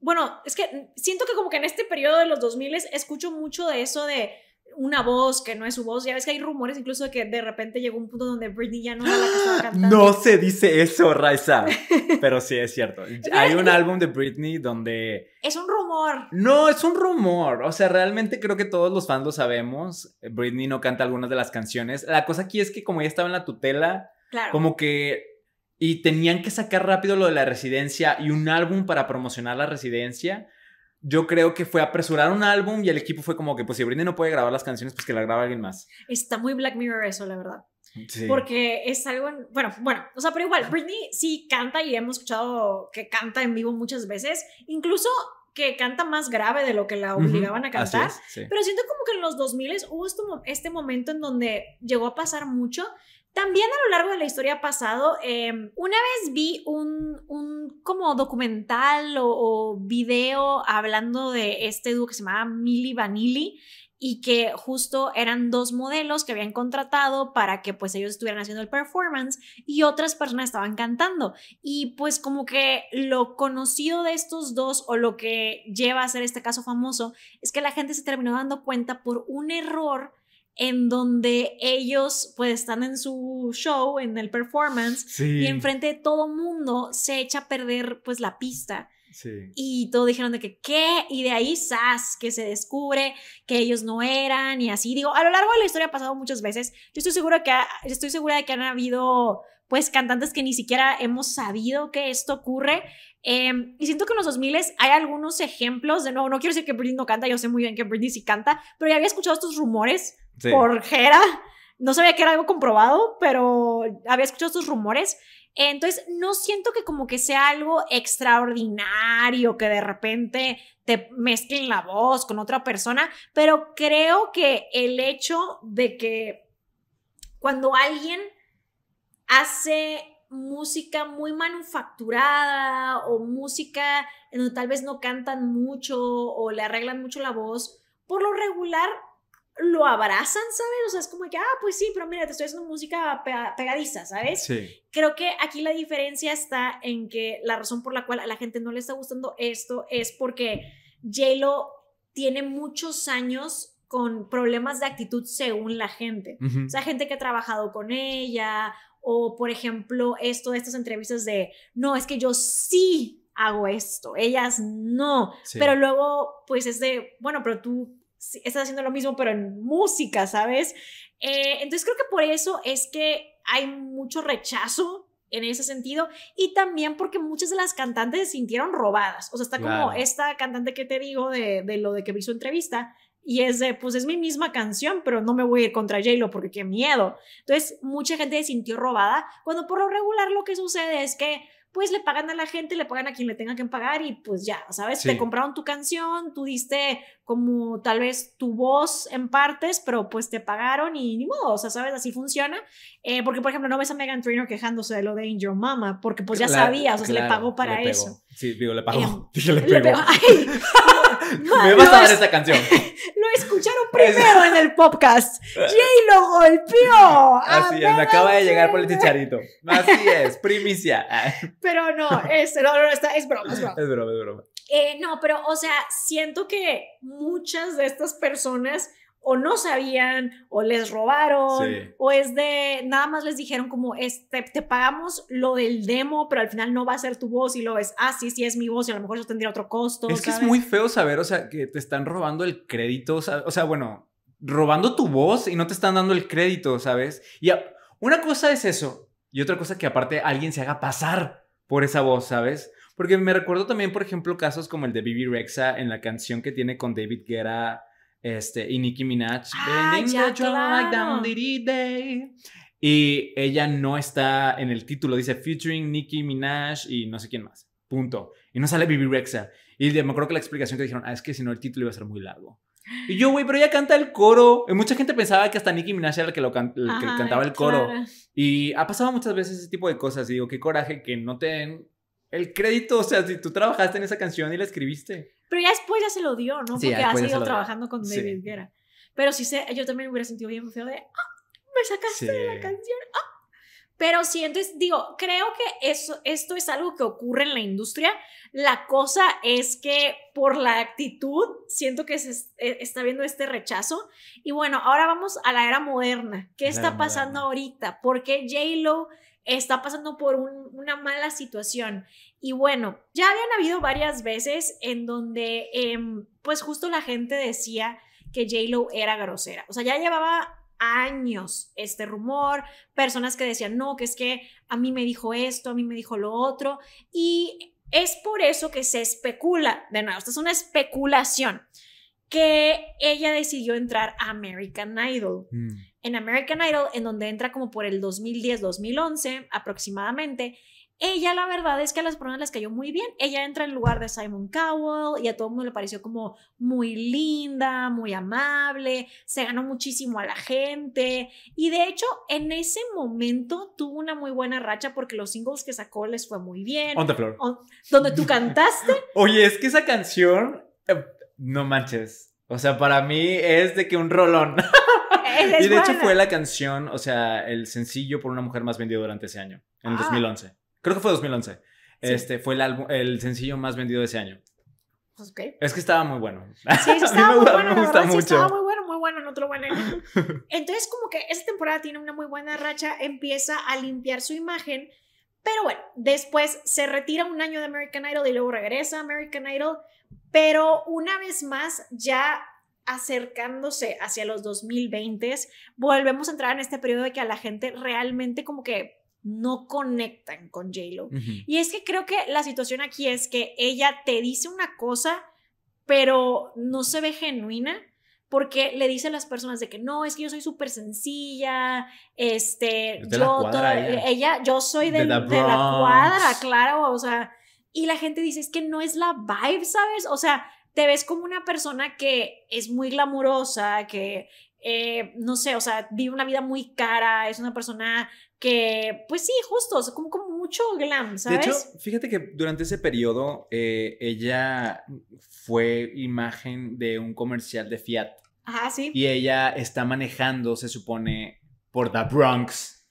[SPEAKER 1] Bueno, es que siento que como que en este periodo de los 2000 escucho mucho de eso de una voz que no es su voz. Ya ves que hay rumores incluso de que de repente llegó un punto donde Britney ya no era la que estaba ¡Ah!
[SPEAKER 2] cantando. No se dice eso, Raisa. Pero sí es cierto. Hay un álbum de Britney donde.
[SPEAKER 1] Es un rumor.
[SPEAKER 2] No, es un rumor. O sea, realmente creo que todos los fans lo sabemos. Britney no canta algunas de las canciones. La cosa aquí es que, como ella estaba en la tutela, como que. Y tenían que sacar rápido lo de la residencia y un álbum para promocionar la residencia yo creo que fue apresurar un álbum y el equipo fue como que, pues si Britney no puede grabar las canciones, pues que la graba alguien más.
[SPEAKER 1] Está muy Black Mirror eso, la verdad. Sí. Porque es algo, bueno, bueno, o sea, pero igual, Britney sí canta y hemos escuchado que canta en vivo muchas veces, incluso que canta más grave de lo que la obligaban a cantar, pero siento como que en los 2000 hubo este, este momento en donde llegó a pasar mucho también a lo largo de la historia pasado, em, una vez vi un, como documental o, video hablando de este dúo que se llamaba Milli Vanilli y que justo eran dos modelos que habían contratado para que pues ellos estuvieran haciendo el performance y otras personas estaban cantando. Y pues como que lo conocido de estos dos o lo que lleva a ser este caso famoso es que la gente se terminó dando cuenta por un error en donde ellos pues están en su show, en el performance, y enfrente de todo mundo se echa a perder pues la pista. Y todos dijeron de que, ¿qué? Y de ahí, sas, que se descubre que ellos no eran y así. Digo, a lo largo de la historia ha pasado muchas veces. Yo estoy, que estoy segura de que han habido, pues, cantantes que ni siquiera hemos sabido que esto ocurre. Em, y siento que en los 2000 hay algunos ejemplos, de nuevo, no quiero decir que Britney no canta, yo sé muy bien que Britney sí canta, pero ya había escuchado estos rumores por Jera, no sabía que era algo comprobado, pero había escuchado estos rumores. Entonces, no siento que como que sea algo extraordinario, que de repente te mezclen la voz con otra persona, pero creo que el hecho de que cuando alguien hace música muy manufacturada o música en donde tal vez no cantan mucho o le arreglan mucho la voz, por lo regular lo abrazan, ¿sabes? O sea, es como que, ah, pues sí, pero mira, te estoy haciendo música pegadiza, ¿sabes? Sí. Creo que aquí la diferencia está en que la razón por la cual a la gente no le está gustando esto es porque JLo tiene muchos años con problemas de actitud según la gente. O sea, gente que ha trabajado con ella o, por ejemplo, esto de estas entrevistas de, no, es que yo sí hago esto, ellas no. Pero luego, pues es de, bueno, pero tú estás haciendo lo mismo, pero en música, ¿sabes? Eh, entonces creo que por eso es que hay mucho rechazo en ese sentido y también porque muchas de las cantantes se sintieron robadas. O sea, está como esta cantante que te digo de, de, lo de que su entrevista, y es de, pues es mi misma canción, pero no me voy a ir contra J-Lo porque qué miedo. Entonces, mucha gente se sintió robada, cuando por lo regular lo que sucede es que pues le pagan a la gente, le pagan a quien le tenga que pagar y pues ya, ¿sabes? Te compraron tu canción, tú diste como tal vez tu voz en partes, pero pues te pagaron y ni modo, o sea, ¿sabes? Así funciona. Eh, porque, por ejemplo, no ves a Megan Trainor quejándose de lo de Angel Mama, porque pues ya sabía, o sea, se le pagó para eso.
[SPEAKER 2] Sí, digo, le pagó. Eh, le pegó.
[SPEAKER 1] Me vas a dar esta canción. lo escucharon primero
[SPEAKER 2] en el podcast.
[SPEAKER 1] Jay lo
[SPEAKER 2] golpeó. Así es, me acaba de llegar por el chicharito. Así es, primicia.
[SPEAKER 1] Pero no, es, no, broma, es broma.
[SPEAKER 2] Es broma,
[SPEAKER 1] eh, no, pero, o sea, siento que muchas de estas personas o no sabían, o les robaron, o es de, nada más les dijeron como, este, te pagamos lo del demo, pero al final no va a ser tu voz y lo es, ah, sí, sí es mi voz y a lo mejor eso tendría otro costo. Es que es muy
[SPEAKER 2] feo saber, o sea, que te están robando el crédito, o sea, bueno, robando tu voz y no te están dando el crédito, ¿sabes? Y una cosa es eso, y otra cosa que aparte alguien se haga pasar por esa voz, ¿sabes? Porque me recuerdo también, por ejemplo, casos como el de Bibi Rexa en la canción que tiene con David Guerra este, y Nicki Minaj, ah, the day. Y ella no está en el título, dice featuring Nicki Minaj y no sé quién más. Punto. Y no sale Bibi Rexa. Y me acuerdo que la explicación que dijeron, ah, es que si no el título iba a ser muy largo. Y yo, güey, pero ella canta el coro. Y mucha gente pensaba que hasta Nicki Minaj era la que, lo que cantaba el coro. Y ha pasado muchas veces ese tipo de cosas. Y digo, qué coraje que no te den el crédito. O sea, si tú trabajaste en esa canción y la escribiste.
[SPEAKER 1] Pero ya después ya se lo dio, ¿no? Porque ha seguido trabajando con David Guerra. Pero sí sé, yo también hubiera sentido bien feo de, ah, me sacaste de la canción, ah. Pero siento entonces digo, creo que eso, esto es algo que ocurre en la industria. La cosa es que por la actitud siento que se e, está viendo este rechazo. Y bueno, ahora vamos a la era moderna. ¿Qué está pasando ahorita? ¿Por qué J-Lo está pasando por una mala situación? Y bueno, ya habían habido varias veces en donde, em, pues justo la gente decía que J-Lo era grosera. O sea, ya llevaba años este rumor, personas que decían, no, que es que a mí me dijo esto, a mí me dijo lo otro. Y es por eso que se especula, de nuevo, esto es una especulación, que ella decidió entrar a American Idol. Mm. En American Idol, en donde entra como por el 2010-2011 aproximadamente, ella, la verdad es que a las personas les cayó muy bien. Ella entra en lugar de Simon Cowell y a todo el mundo le pareció como muy linda, muy amable, se ganó muchísimo a la gente. Y de hecho, en ese momento tuvo una muy buena racha porque los singles que sacó les fue muy bien. On donde tú cantaste.
[SPEAKER 2] Oye, es que esa canción, eh, no manches. O sea, para mí es de que un rolón. y de hecho fue la canción, o sea, el sencillo por una mujer más vendido durante ese año, en 2011. Creo que fue 2011. Este fue el, el sencillo más vendido de ese año. Pues, es que estaba muy bueno. Sí, estaba muy bueno. Me mucho. Sí, estaba muy
[SPEAKER 1] bueno, muy bueno, no te lo voy a Entonces, como que esta temporada tiene una muy buena racha, empieza a limpiar su imagen. Pero bueno, después se retira un año de American Idol y luego regresa a American Idol. Pero una vez más, ya acercándose hacia los 2020, s volvemos a entrar en este periodo de que a la gente realmente como que no conectan con j Y es que creo que la situación aquí es que ella te dice una cosa, pero no se ve genuina porque le dice a las personas de que no, es que yo soy súper sencilla, este, yo, ella. yo soy de, la de, la cuadra, claro, o sea, y la gente dice, es que no es la vibe, ¿sabes? O sea, te ves como una persona que es muy glamurosa, que eh, no sé, o sea, vive una vida muy cara, es una persona que, pues sí, justo, como, mucho glam, ¿sabes? De hecho,
[SPEAKER 2] fíjate que durante ese periodo eh, ella fue imagen de un comercial de Fiat.
[SPEAKER 1] Ajá, sí. Y
[SPEAKER 2] ella está manejando, se supone, por The Bronx.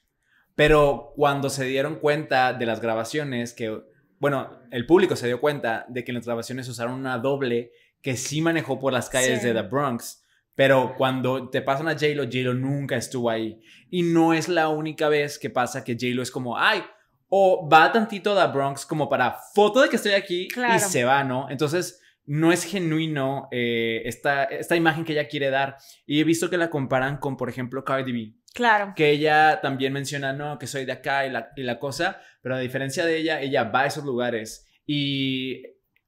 [SPEAKER 2] Pero cuando se dieron cuenta de las grabaciones, que, bueno, el público se dio cuenta de que en las grabaciones usaron una doble que sí manejó por las calles de The Bronx pero cuando te pasan a J-Lo, j nunca estuvo ahí. Y no es la única vez que pasa que J-Lo es como, ay, o va tantito a The Bronx como para foto de que estoy aquí y se va, ¿no? Entonces, no es genuino eh, esta, imagen que ella quiere dar. Y he visto que la comparan con, por ejemplo, Cardi B. Claro. Que ella también menciona, no, que soy de acá y la, y la cosa, pero a diferencia de ella, ella va a esos lugares y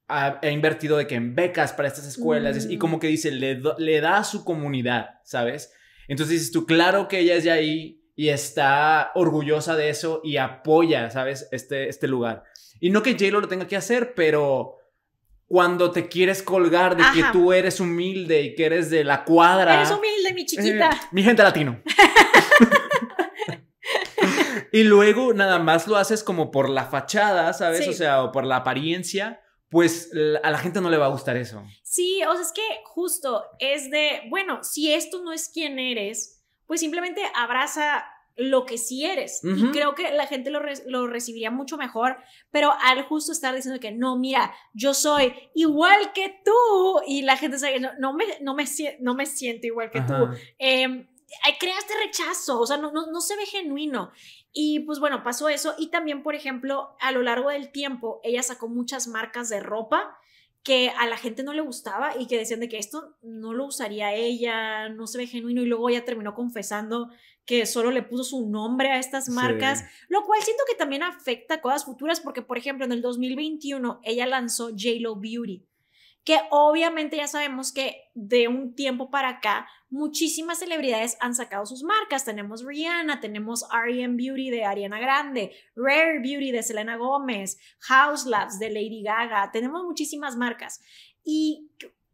[SPEAKER 2] ha, invertido de que en becas para estas escuelas y como mm. que dice, le, da a su comunidad, ¿sabes? Entonces dices tú, claro que ella es de ahí y está orgullosa de eso y apoya, ¿sabes? Este, este lugar. Y no que J-Lo tenga que hacer, pero cuando te quieres colgar de que tú eres humilde y que eres de la cuadra. Eres
[SPEAKER 1] humilde, mi eh, chiquita.
[SPEAKER 2] mi gente latino. y luego nada más lo haces como por la fachada, ¿sabes? O sea, o por la apariencia pues a la gente no le va a gustar eso.
[SPEAKER 1] Sí, o sea, es que justo es de, bueno, si esto no es quien eres, pues simplemente abraza lo que sí eres. Y creo que la gente lo, recibiría mucho mejor, pero al justo estar diciendo que no, mira, yo soy igual que tú, y la gente sabe, no, no, me, no, me, siento igual que tú. Em, crea este rechazo, o sea, no, no se ve genuino. Y pues bueno, pasó eso. Y también, por ejemplo, a lo largo del tiempo, ella sacó muchas marcas de ropa que a la gente no le gustaba y que decían de que esto no lo usaría ella, no se ve genuino y luego ella terminó confesando que solo le puso su nombre a estas marcas, lo cual siento que también afecta a cosas futuras porque por ejemplo en el 2021 ella lanzó JLo Beauty, que obviamente ya sabemos que de un tiempo para acá muchísimas celebridades han sacado sus marcas. Tenemos Rihanna, tenemos R.E.M. Beauty de Ariana Grande, Rare Beauty de Selena Gomez, House Labs de Lady Gaga. Tenemos muchísimas marcas. Y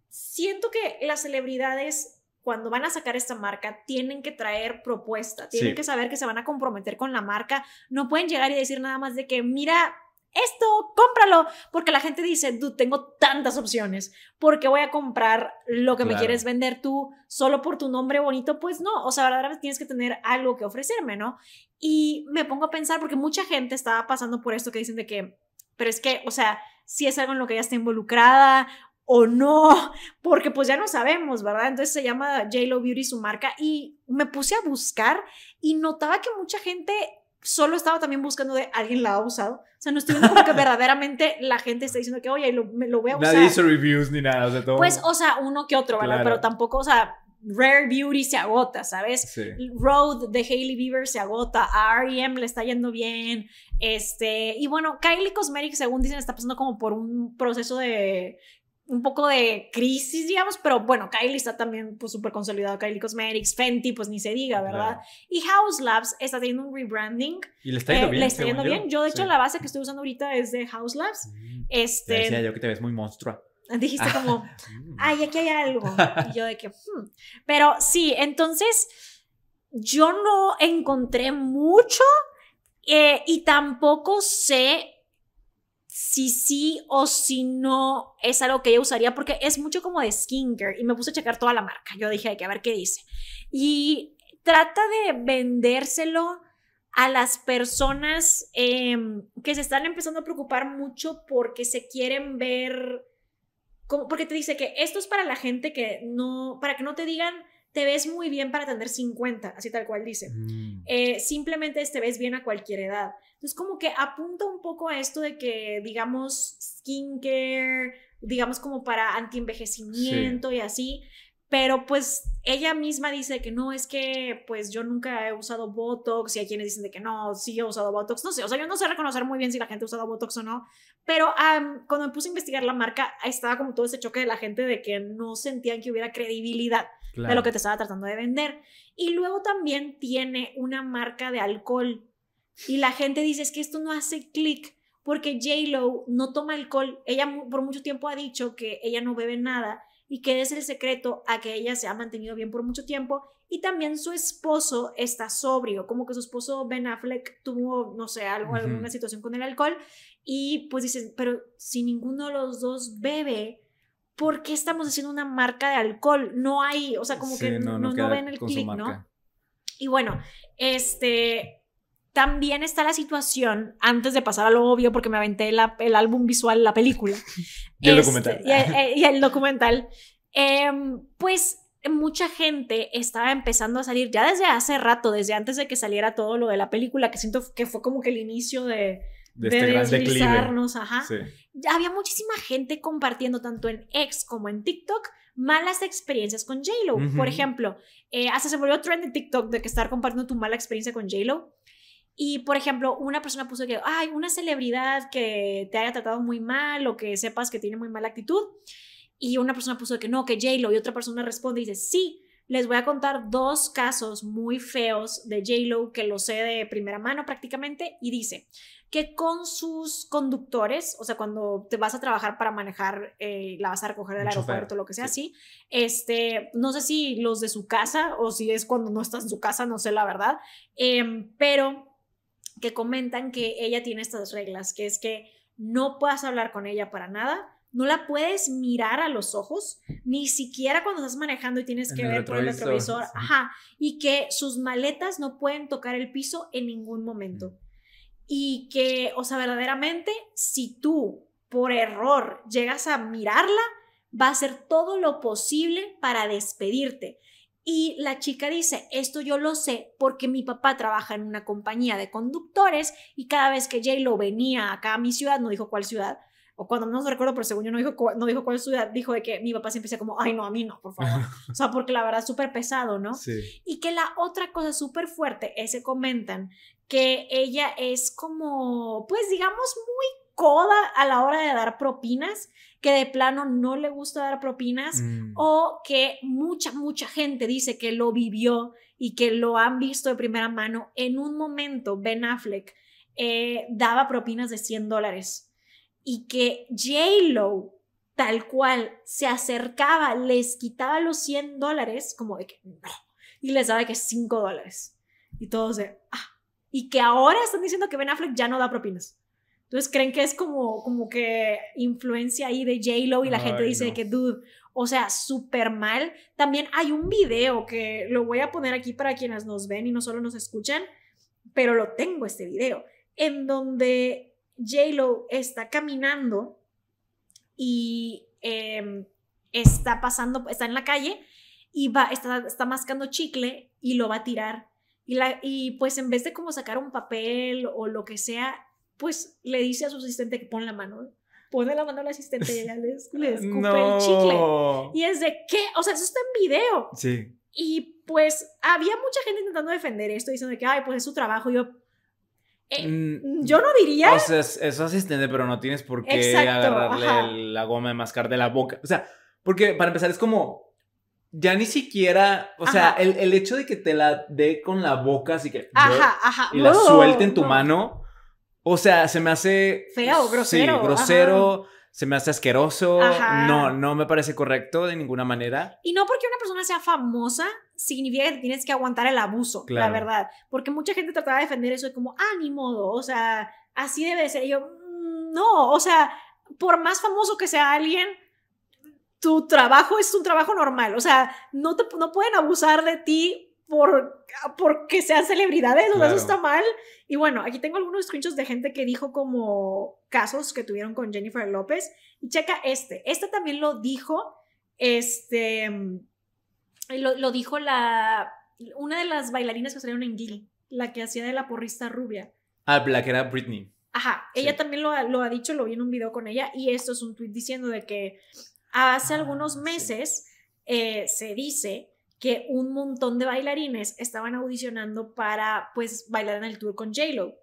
[SPEAKER 1] siento que las celebridades cuando van a sacar esta marca, tienen que traer propuestas. tienen que saber que se van a comprometer con la marca. No pueden llegar y decir nada más de que, mira, esto, cómpralo, porque la gente dice, dude, tengo tantas opciones, ¿por qué voy a comprar lo que me quieres vender tú solo por tu nombre bonito? Pues no, o sea, verdaderamente tienes que tener algo que ofrecerme, ¿no? Y me pongo a pensar, porque mucha gente estaba pasando por esto que dicen de que, pero es que, o sea, si es algo en lo que ya está involucrada o no, porque pues ya no sabemos, ¿verdad? Entonces se llama Lo Beauty su marca y me puse a buscar y notaba que mucha gente solo estaba también buscando de alguien la ha usado. O sea, no estoy viendo como que verdaderamente la gente está diciendo que, oye, lo, lo voy a usar. Nadie hizo
[SPEAKER 2] reviews ni nada, o sea, todo. Pues,
[SPEAKER 1] o sea, uno que otro, ¿verdad? Pero tampoco, o sea, Rare Beauty se agota, ¿sabes? Road de Hailey Bieber se agota, a R.E.M. le está yendo bien, este, y bueno, Kylie Cosmetics, según dicen, está pasando como por un proceso de un poco de crisis, digamos, pero bueno, Kylie está también pues, súper consolidado, Kylie Cosmetics, Fenty, pues ni se diga, ¿verdad? Y House Labs está teniendo un rebranding. Y le está yendo bien. Le está yendo bien. Yo, de hecho, la base que estoy usando ahorita es de House Labs. Mm. este, decía yo
[SPEAKER 2] que te ves muy monstrua.
[SPEAKER 1] Dijiste ah. como, mm. ay, aquí hay algo. Y yo de que, hmm". pero sí, entonces yo no encontré mucho eh, y tampoco sé si sí o si no es algo que yo usaría, porque es mucho como de skincare y me puse a checar toda la marca. Yo dije, hay que ver qué dice. Y trata de vendérselo a las personas em, que se están empezando a preocupar mucho porque se quieren ver, como, porque te dice que esto es para la gente que no, para que no te digan, te ves muy bien para tener 50, así tal cual dice. Mm. Eh, simplemente te ves bien a cualquier edad. Entonces, como que apunta un poco a esto de que, digamos, skincare, digamos, como para anti envejecimiento, y así. Pero pues ella misma dice que no, es que pues yo nunca he usado Botox y hay quienes dicen que no, sí he usado Botox, no sé, o sea, yo no sé reconocer muy bien si la gente ha usado Botox o no, pero cuando me puse a investigar la marca, estaba como todo ese choque de la gente de que no sentían que hubiera credibilidad de lo que te estaba tratando de vender. Y luego también tiene una marca de alcohol. Y la gente dice, es que esto no hace clic porque j no toma alcohol. Ella por mucho tiempo ha dicho que ella no bebe nada y que es el secreto a que ella se ha mantenido bien por mucho tiempo. Y también su esposo está sobrio, como que su esposo Ben Affleck tuvo, no sé, algo, alguna situación con el alcohol. Y pues dicen, pero si ninguno de los dos bebe, ¿por qué estamos haciendo una marca de alcohol? No hay, o sea, como que no, no, ven el clic, ¿no? Y bueno, este, también está la situación, antes de pasar a lo obvio, porque me aventé el álbum visual, la película.
[SPEAKER 2] Este, eh,
[SPEAKER 1] y el documental. Y el, documental. pues mucha gente estaba empezando a salir ya desde hace rato, desde antes de que saliera todo lo de la película, que siento que fue como que el inicio de, de, de este Ajá. había muchísima gente compartiendo tanto en X como en TikTok malas experiencias con JLo. Por ejemplo, eh, hasta se volvió trend en TikTok de que estar compartiendo tu mala experiencia con JLo. Y, por ejemplo, una persona puso que, ay, una celebridad que te haya tratado muy mal o que sepas que tiene muy mala actitud. Y una persona puso que no, que JLo. Y otra persona responde y dice, sí, les voy a contar dos casos muy feos de J-Lo que lo sé de primera mano prácticamente y dice que con sus conductores, o sea, cuando te vas a trabajar para manejar, eh, la vas a recoger del aeropuerto, lo que sea, así, este, no sé si los de su casa o si es cuando no estás en su casa, no sé la verdad, em, pero que comentan que ella tiene estas reglas, que es que no puedas hablar con ella para nada, no la puedes mirar a los ojos, ni siquiera cuando estás manejando y tienes que ver por el retrovisor. Ajá. Y que sus maletas no pueden tocar el piso en ningún momento. Y que, o sea, verdaderamente, si tú por error llegas a mirarla, va a hacer todo lo posible para despedirte. Y la chica dice, esto yo lo sé porque mi papá trabaja en una compañía de conductores y cada vez que Jay lo venía acá a mi ciudad, no dijo cuál ciudad, o cuando no recuerdo, pero según yo no dijo, no dijo cuál es su edad, dijo de que mi papá siempre decía como, ay, no, a mí no, por favor. o sea, porque la verdad es súper pesado, ¿no? Sí. Y que la otra cosa súper fuerte es que comentan que ella es como, pues digamos, muy coda a la hora de dar propinas, que de plano no le gusta dar propinas, mm. o que mucha, mucha gente dice que lo vivió y que lo han visto de primera mano. En un momento, Ben Affleck eh, daba propinas de 100 dólares y que J-Lo tal cual se acercaba, les quitaba los 100 dólares, como de que no, y les daba que 5 dólares. Y todos de, ah, y que ahora están diciendo que Ben Affleck ya no da propinas. Entonces creen que es como, como que influencia ahí de J-Lo y la gente dice que, dude, o sea, súper mal. También hay un video que lo voy a poner aquí para quienes nos ven y no solo nos escuchan, pero lo tengo este video, en donde j está caminando y em, está pasando, está en la calle y va, está, mascando chicle y lo va a tirar. Y, la, y pues en vez de como sacar un papel o lo que sea, pues le dice a su asistente que pone la mano. Pone la mano al asistente y le, escupe el chicle. Y es de, ¿qué? O sea, eso está en video. Sí. Y pues había mucha gente intentando defender esto, diciendo que, ay, pues es su trabajo. yo, eh, mm,
[SPEAKER 2] mm, yo no diría. O sea, eso es asistente, pero no tienes por qué agarrarle la goma de mascar de la boca. O sea, porque para empezar es como. Ya ni siquiera, o sea, el, hecho de que te la dé con la boca, así que. Ajá,
[SPEAKER 1] ajá. Y la suelte en
[SPEAKER 2] tu mano. O sea, se me hace.
[SPEAKER 1] Feo, grosero. Sí, grosero
[SPEAKER 2] se me hace asqueroso, no, no me parece correcto de ninguna manera.
[SPEAKER 1] Y no porque una persona sea famosa significa que tienes que aguantar el abuso, la verdad, porque mucha gente trataba de defender eso como, ah, ni modo, o sea, así debe ser. yo, mm, no, o sea, por más famoso que sea alguien, tu trabajo es un trabajo normal, o sea, no, no pueden abusar de ti por, porque sean celebridades, o sea, eso está mal. Y bueno, aquí tengo algunos screenshots de gente que dijo como casos que tuvieron con Jennifer López. Y checa este, este también lo dijo, este, lo, dijo la, una de las bailarinas que salieron en Gil. la que hacía de la porrista rubia.
[SPEAKER 2] Ah, la era Britney.
[SPEAKER 1] Ajá, ella también lo, ha dicho, lo vi en un video con ella, y esto es un tweet diciendo de que hace ah, algunos meses eh, se dice que un montón de bailarines estaban audicionando para pues bailar en el tour con J-Lo.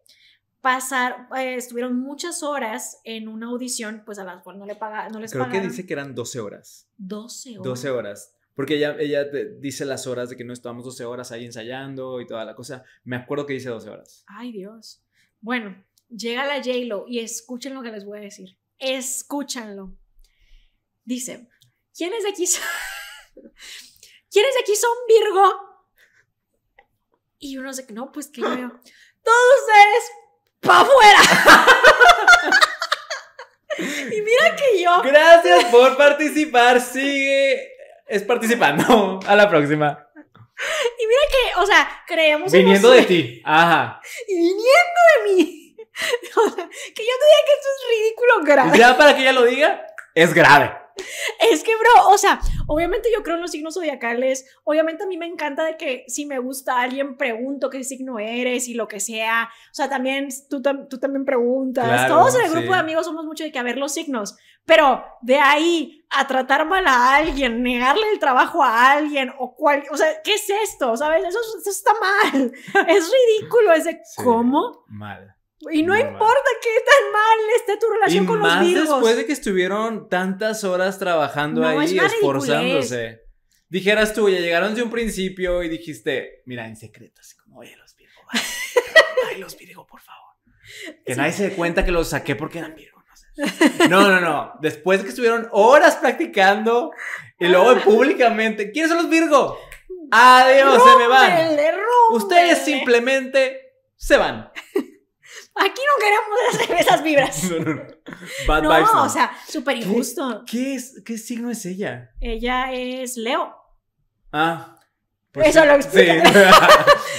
[SPEAKER 1] Pasar, eh, estuvieron muchas horas en una audición, pues a las cuales no, le paga, les Creo que dice
[SPEAKER 2] que eran 12 horas.
[SPEAKER 1] 12 horas. 12
[SPEAKER 2] horas. Porque ella, ella dice las horas de que no estábamos 12 horas ahí ensayando y toda la cosa. Me acuerdo que dice 12 horas.
[SPEAKER 1] Ay, Dios. Bueno, llega la J-Lo y escuchen lo que les voy a decir. Escúchanlo. Dice, ¿quiénes de aquí ¿quiénes de aquí son Virgo? Y uno dice, no, pues que yo, todos ustedes, pa' afuera.
[SPEAKER 2] y
[SPEAKER 1] mira que yo. Gracias
[SPEAKER 2] por participar, sigue, es participando, a la próxima.
[SPEAKER 1] Y mira que, o sea, creemos Viniendo de
[SPEAKER 2] ti, ajá.
[SPEAKER 1] Y viniendo de mí. que yo te diga que esto es ridículo grave. Ya para que ella lo diga,
[SPEAKER 2] es grave.
[SPEAKER 1] Es que, bro, o sea, obviamente yo creo en los signos zodiacales. Obviamente a mí me encanta de que si me gusta a alguien, pregunto qué signo eres y lo que sea. O sea, también tú, también preguntas. Todos en el grupo de amigos somos mucho de que a ver los signos. Pero de ahí a tratar mal a alguien, negarle el trabajo a alguien o cual, o sea, ¿qué es esto? ¿Sabes? Eso, está mal. Es ridículo. Es de cómo. Mal y no, importa que tan mal esté tu relación con los Y más después de
[SPEAKER 2] que estuvieron tantas horas trabajando ahí, esforzándose. Dijeras tú, ya llegaron de un principio y dijiste, mira, en secreto, así como, oye, los Virgo, ay,
[SPEAKER 1] los virgos por favor. Que nadie se dé cuenta que
[SPEAKER 2] los saqué porque eran virgos No, no, no, Después de que estuvieron horas practicando y luego ah. públicamente, ¿quiénes son los virgos? Adiós, se me van. Ustedes simplemente se van.
[SPEAKER 1] Aquí no queremos esas vibras.
[SPEAKER 2] No, no, no. Bad no, o sea, súper injusto. ¿Qué, es, ¿Qué signo es ella?
[SPEAKER 1] Ella es Leo.
[SPEAKER 2] Ah. Pues Eso lo explico.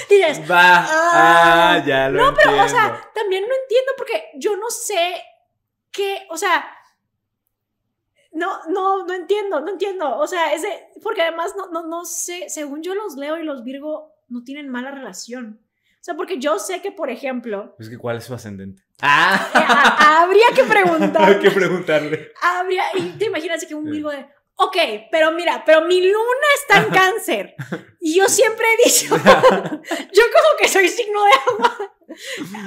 [SPEAKER 2] Sí. va. Ah, ah, ya lo No, pero, o sea,
[SPEAKER 1] también no entiendo porque yo no sé qué, o sea, no, no, no entiendo, no entiendo. O sea, es porque además no, no, no sé, según yo los Leo y los Virgo no tienen mala relación. O sea, porque yo sé que, por ejemplo...
[SPEAKER 2] Es que, ¿cuál es su ascendente?
[SPEAKER 1] Ah. habría que preguntarle. Hay que
[SPEAKER 2] preguntarle.
[SPEAKER 1] Habría, y te imaginas que un Virgo de, ok, pero mira, pero mi luna está en cáncer. Y yo siempre he dicho, yo como que soy signo de agua.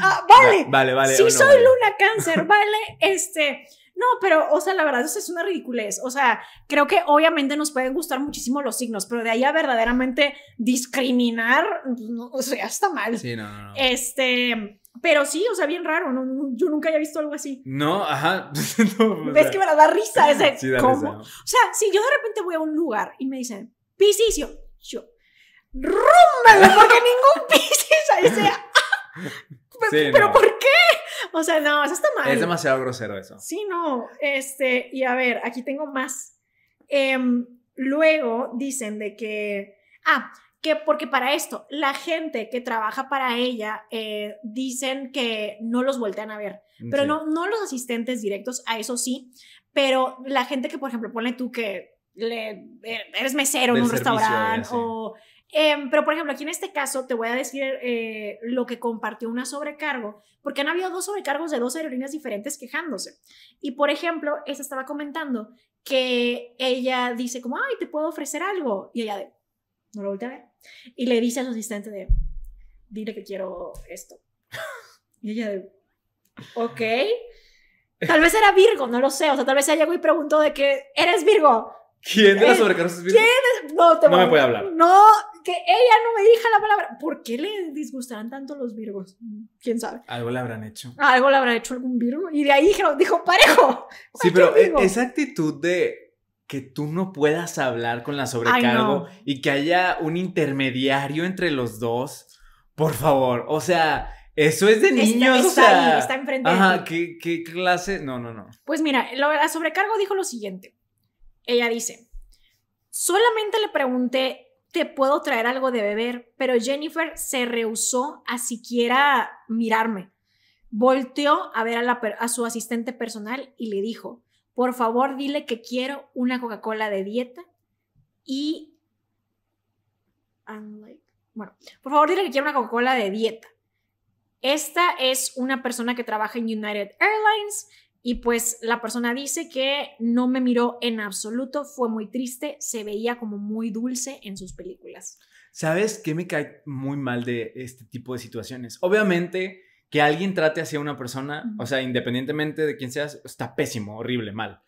[SPEAKER 1] Ah, vale, vale, vale. Si soy luna cáncer, vale, este, no, pero, o sea, la verdad, eso es una ridiculez. O sea, creo que obviamente nos pueden gustar muchísimo los signos, pero de ahí a verdaderamente discriminar, o sea, está mal. Sí, no, no, Este. Pero sí, o sea, bien raro, no, yo nunca había visto algo así.
[SPEAKER 2] No, ajá. Ves pues, que me
[SPEAKER 1] da risa ese. ¿Cómo? o sea, si yo de repente voy a un lugar y me dicen, pisicio yo, porque ningún Pisicio, sea.
[SPEAKER 2] Sí, pero
[SPEAKER 1] ¿por o sea, no, eso está mal. Es demasiado
[SPEAKER 2] grosero eso. Sí,
[SPEAKER 1] no. Este, y a ver, aquí tengo más. Em, luego dicen de que, ah, que porque para esto, la gente que trabaja para ella eh, dicen que no los voltean a ver, mm, pero no, no los asistentes directos, a eso sí, pero la gente que, por ejemplo, pone tú que le, eh, eres mesero en un restaurante eh, o Em, pero, por ejemplo, aquí en este caso te voy a decir eh, lo que compartió una sobrecargo, porque han habido dos sobrecargos de dos aerolíneas diferentes quejándose. Y, por ejemplo, esta estaba comentando que ella dice como, ay, te puedo ofrecer algo. Y ella de, no lo voltea a ver. Y le dice a su asistente de, dile que quiero esto. y ella de, ok. Tal vez era Virgo, no lo sé. O sea, tal vez ella llegó y preguntó de que, ¿eres Virgo?
[SPEAKER 2] ¿Quién de las eh, sobrecargas es Virgo? ¿Quién No, te no me puede hablar.
[SPEAKER 1] No, que ella no me dijo la palabra. ¿Por qué le disgustarán tanto los virgos? ¿Quién sabe?
[SPEAKER 2] Algo le habrán hecho.
[SPEAKER 1] Algo le habrán hecho algún virgo. Y de ahí dijo,
[SPEAKER 2] dijo parejo. Sí, pero esa actitud de que tú no puedas hablar con la sobrecargo y que haya un intermediario entre los dos, por favor, o sea, eso es de niños, está, o sea, Ajá, ¿qué, clase? No, no, no.
[SPEAKER 1] Pues mira, la sobrecargo dijo lo siguiente. Ella dice, solamente le pregunté te puedo traer algo de beber, pero Jennifer se rehusó a siquiera mirarme. Volteó a ver a, su asistente personal y le dijo, por favor dile que quiero una Coca-Cola de dieta y... bueno, por favor dile que quiero una Coca-Cola de dieta. Esta es una persona que trabaja en United Airlines y pues la persona dice que no me miró en absoluto, fue muy triste, se veía como muy dulce en sus películas.
[SPEAKER 2] ¿Sabes qué me cae muy mal de este tipo de situaciones? Obviamente que alguien trate así a una persona, o sea, independientemente de quién seas, está pésimo, horrible, mal.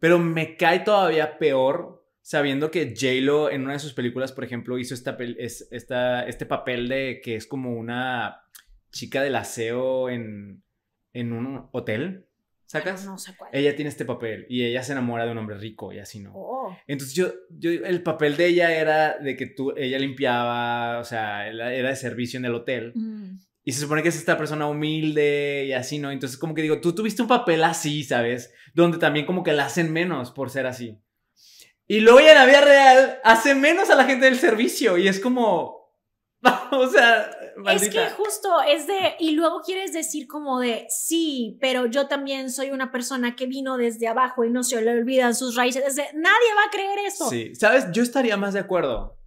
[SPEAKER 2] Pero me cae todavía peor sabiendo que J-Lo en una de sus películas, por ejemplo, hizo este papel de que es como una chica del aseo en, en un hotel. ¿Sacas? Ella tiene este papel y ella se enamora de un hombre rico y así no. Oh. Entonces yo, el papel de ella era de que tú, ella limpiaba, o sea, era de servicio en el hotel. Mm. Y se supone que es esta persona humilde y así, ¿no? Entonces como que digo, tú tuviste un papel así, ¿sabes? Donde también como que la hacen menos por ser así. Y luego ya en la vida real hace menos a la gente del servicio y es como, o sea, Es que
[SPEAKER 1] justo es de, y luego quieres decir como de, sí, pero yo también soy una persona que vino desde abajo y no se le olvidan sus raíces. Es de, nadie va a creer eso. Sí,
[SPEAKER 2] sabes, yo estaría más de acuerdo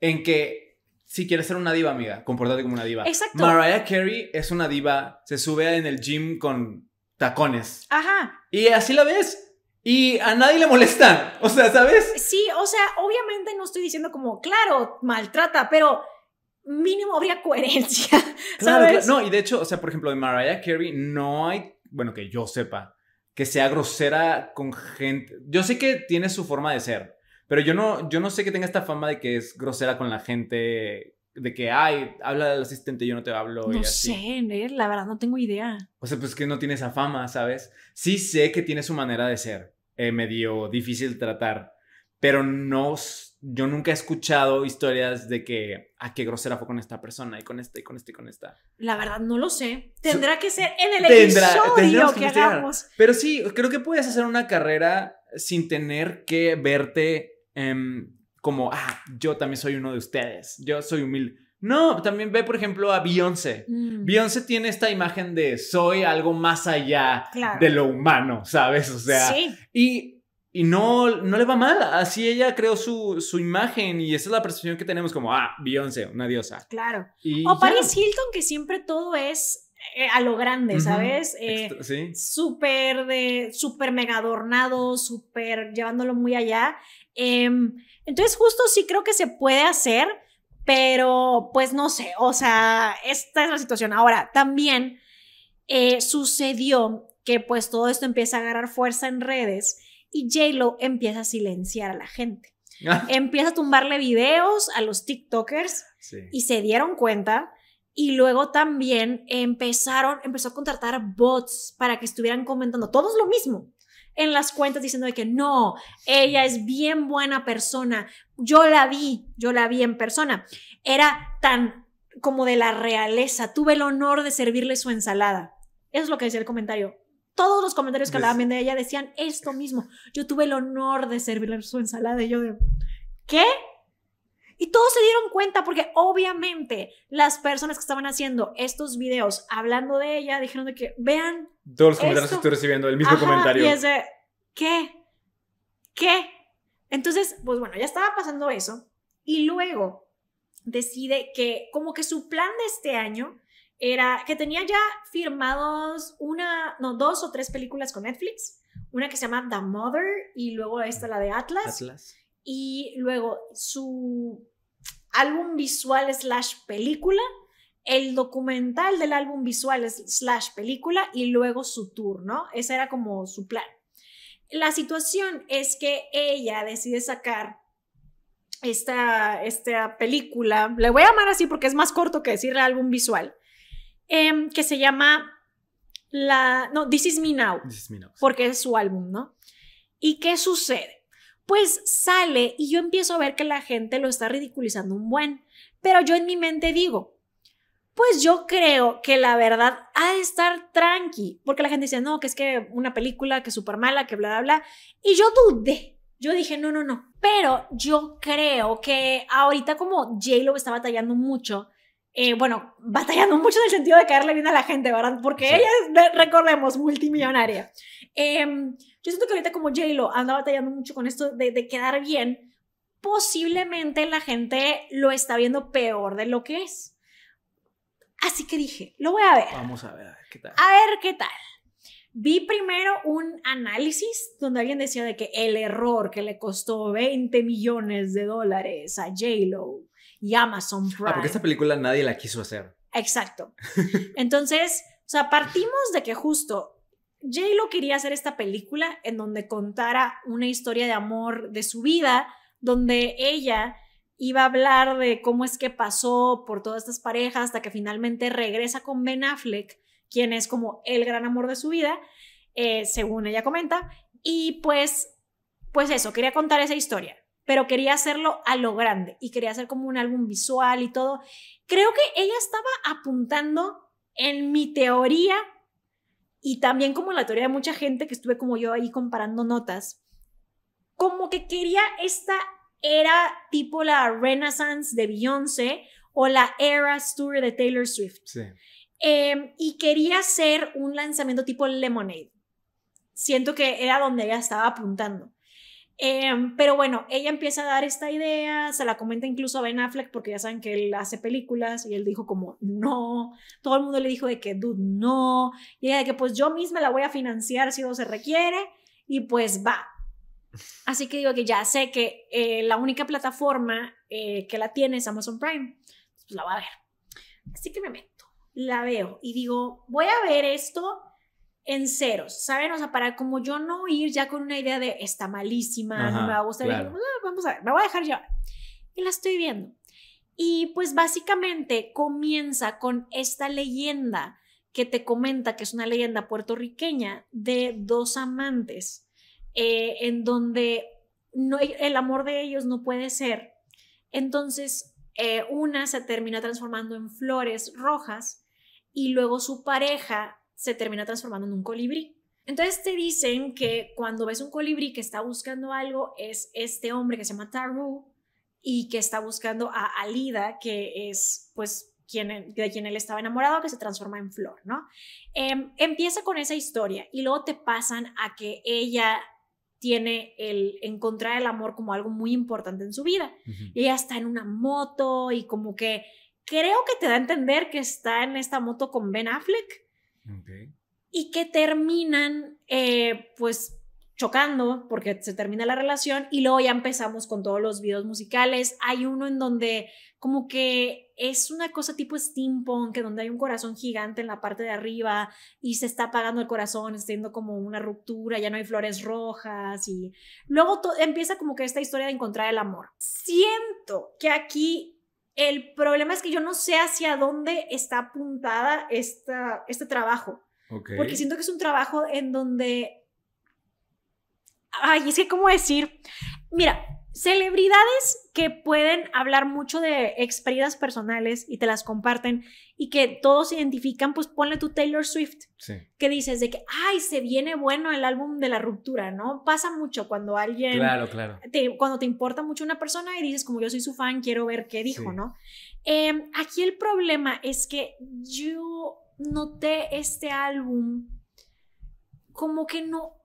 [SPEAKER 2] en que si quieres ser una diva, amiga, comportate como una diva. Exacto. Mariah Carey es una diva, se sube en el gym con tacones. Ajá. Y así la ves. Y a nadie le molesta. O sea, ¿sabes?
[SPEAKER 1] Sí, o sea, obviamente no estoy diciendo como, claro, maltrata, pero mínimo habría coherencia.
[SPEAKER 2] ¿sabes? No, y de hecho, o sea, por ejemplo, de Mariah Carey no hay, bueno, que yo sepa, que sea grosera con gente. Yo sé que tiene su forma de ser, pero yo no, yo no sé que tenga esta fama de que es grosera con la gente, de que, ay, habla del asistente, yo no te hablo. No y así.
[SPEAKER 1] sé, la verdad no tengo idea.
[SPEAKER 2] O sea, pues que no tiene esa fama, ¿sabes? Sí sé que tiene su manera de ser, eh, medio difícil tratar pero no, yo nunca he escuchado historias de que, ¿A ah, qué grosera fue con esta persona y con esta y con esta y con esta.
[SPEAKER 1] La verdad, no lo sé. Tendrá que ser en el Tendrá, episodio que, que hagamos.
[SPEAKER 2] Pero sí, creo que puedes hacer una carrera sin tener que verte em, como, ah, yo también soy uno de ustedes, yo soy humilde. No, también ve, por ejemplo, a Beyoncé. Mm. Beyoncé tiene esta imagen de soy algo más allá de lo humano, ¿sabes? O sea, sí. y y no, no le va mal. Así ella creó su, su, imagen y esa es la percepción que tenemos como, ah, Beyoncé, una diosa. Claro. o Paris
[SPEAKER 1] Hilton, que siempre todo es eh, a lo grande, ¿sabes? Eh, súper ¿sí? de, súper mega adornado, súper llevándolo muy allá. Em, entonces, justo sí creo que se puede hacer, pero pues no sé, o sea, esta es la situación. Ahora, también eh, sucedió que pues todo esto empieza a agarrar fuerza en redes y J-Lo empieza a silenciar a la gente. Ah. empieza a tumbarle videos a los TikTokers y se dieron cuenta. Y luego también empezaron, empezó a contratar bots para que estuvieran comentando todos lo mismo en las cuentas diciendo que no, ella es bien buena persona, yo la vi, yo la vi en persona. Era tan como de la realeza, tuve el honor de servirle su ensalada. Eso es lo que decía el comentario todos los comentarios que hablaban de ella decían esto mismo. Yo tuve el honor de servirle su ensalada y yo de, ¿qué? Y todos se dieron cuenta porque obviamente las personas que estaban haciendo estos videos hablando de ella dijeron que vean.
[SPEAKER 2] Todos los comentarios que estoy recibiendo, el mismo comentario. Y es
[SPEAKER 1] ¿qué? ¿Qué? Entonces, pues bueno, ya estaba pasando eso. Y luego decide que como que su plan de este año era que tenía ya firmados una, no, dos o tres películas con Netflix. Una que se llama The Mother y luego esta la de Atlas. Y luego su álbum visual slash película, el documental del álbum visual slash película y luego su tour, ¿no? Ese era como su plan. La situación es que ella decide sacar esta, esta película, le voy a llamar así porque es más corto que decirle álbum visual, Em, que se llama la, no, This is Me Now, porque es su álbum, ¿no? ¿Y qué sucede? Pues sale y yo empiezo a ver que la gente lo está ridiculizando un buen, pero yo en mi mente digo, pues yo creo que la verdad ha de estar tranqui, porque la gente dice, no, que es que una película que es súper mala, que bla, bla, bla. Y yo dudé, yo dije, no, no, no. Pero yo creo que ahorita como J-Lo está batallando mucho, eh, bueno, batallando mucho en el sentido de caerle bien a la gente, ¿verdad? Porque ella es, recordemos, multimillonaria. Em, yo siento que ahorita como J-Lo anda batallando mucho con esto de, quedar bien, posiblemente la gente lo está viendo peor de lo que es. Así que dije, lo voy a ver.
[SPEAKER 2] Vamos a ver, a ver qué tal.
[SPEAKER 1] A ver qué tal. Vi primero un análisis donde alguien decía de que el error que le costó 20 millones de dólares a J-Lo y Amazon Prime. Ah, porque esta
[SPEAKER 2] película nadie la quiso hacer.
[SPEAKER 1] Exacto. Entonces, o sea, partimos de que justo J-Lo quería hacer esta película en donde contara una historia de amor de su vida, donde ella iba a hablar de cómo es que pasó por todas estas parejas hasta que finalmente regresa con Ben Affleck, quien es como el gran amor de su vida, eh, según ella comenta, y pues, pues eso, quería contar esa historia pero quería hacerlo a lo grande y quería hacer como un álbum visual y todo. Creo que ella estaba apuntando en mi teoría y también como la teoría de mucha gente que estuve como yo ahí comparando notas, como que quería esta era tipo la Renaissance de Beyoncé o la era Tour de Taylor Swift. Em, y quería hacer un lanzamiento tipo Lemonade. Siento que era donde ella estaba apuntando. Em, pero bueno, ella empieza a dar esta idea, se la comenta incluso a Ben Affleck porque ya saben que él hace películas y él dijo como no, todo el mundo le dijo de que dude no, y ella de que pues yo misma la voy a financiar si no se requiere y pues va. Así que digo que ya sé que eh, la única plataforma eh, que la tiene es Amazon Prime, pues la va a ver. Así que me meto, la veo y digo, voy a ver esto en ceros, ¿saben? O sea, para como yo no ir ya con una idea de está malísima, no me va a gustar, pues, ah, vamos a ver, me voy a dejar llevar. Y la estoy viendo. Y pues básicamente comienza con esta leyenda que te comenta que es una leyenda puertorriqueña de dos amantes, eh, en donde no, el amor de ellos no puede ser. Entonces, eh, una se termina transformando en flores rojas y luego su pareja se termina transformando en un colibrí. Entonces te dicen que cuando ves un colibrí que está buscando algo es este hombre que se llama Taru y que está buscando a Alida, que es pues quien, de quien él estaba enamorado, que se transforma en flor, ¿no? Em, empieza con esa historia y luego te pasan a que ella tiene el encontrar el amor como algo muy importante en su vida. Ella está en una moto y como que creo que te da a entender que está en esta moto con Ben Affleck y que terminan, eh, pues, chocando porque se termina la relación y luego ya empezamos con todos los videos musicales. Hay uno en donde como que es una cosa tipo steampunk, donde hay un corazón gigante en la parte de arriba y se está apagando el corazón, está siendo como una ruptura, ya no hay flores rojas y luego empieza como que esta historia de encontrar el amor. Siento que aquí el problema es que yo no sé hacia dónde está apuntada esta, este trabajo. Porque siento que es un trabajo en donde... Ay, es que, ¿cómo decir? Mira, celebridades que pueden hablar mucho de experiencias personales y te las comparten y que todos identifican, pues ponle tu Taylor Swift, que dices de que, ay, se viene bueno el álbum de la ruptura, ¿no? Pasa mucho cuando alguien, claro, claro. cuando te importa mucho una persona y dices, como yo soy su fan, quiero ver qué dijo, ¿no? Em, aquí el problema es que yo noté este álbum como que no,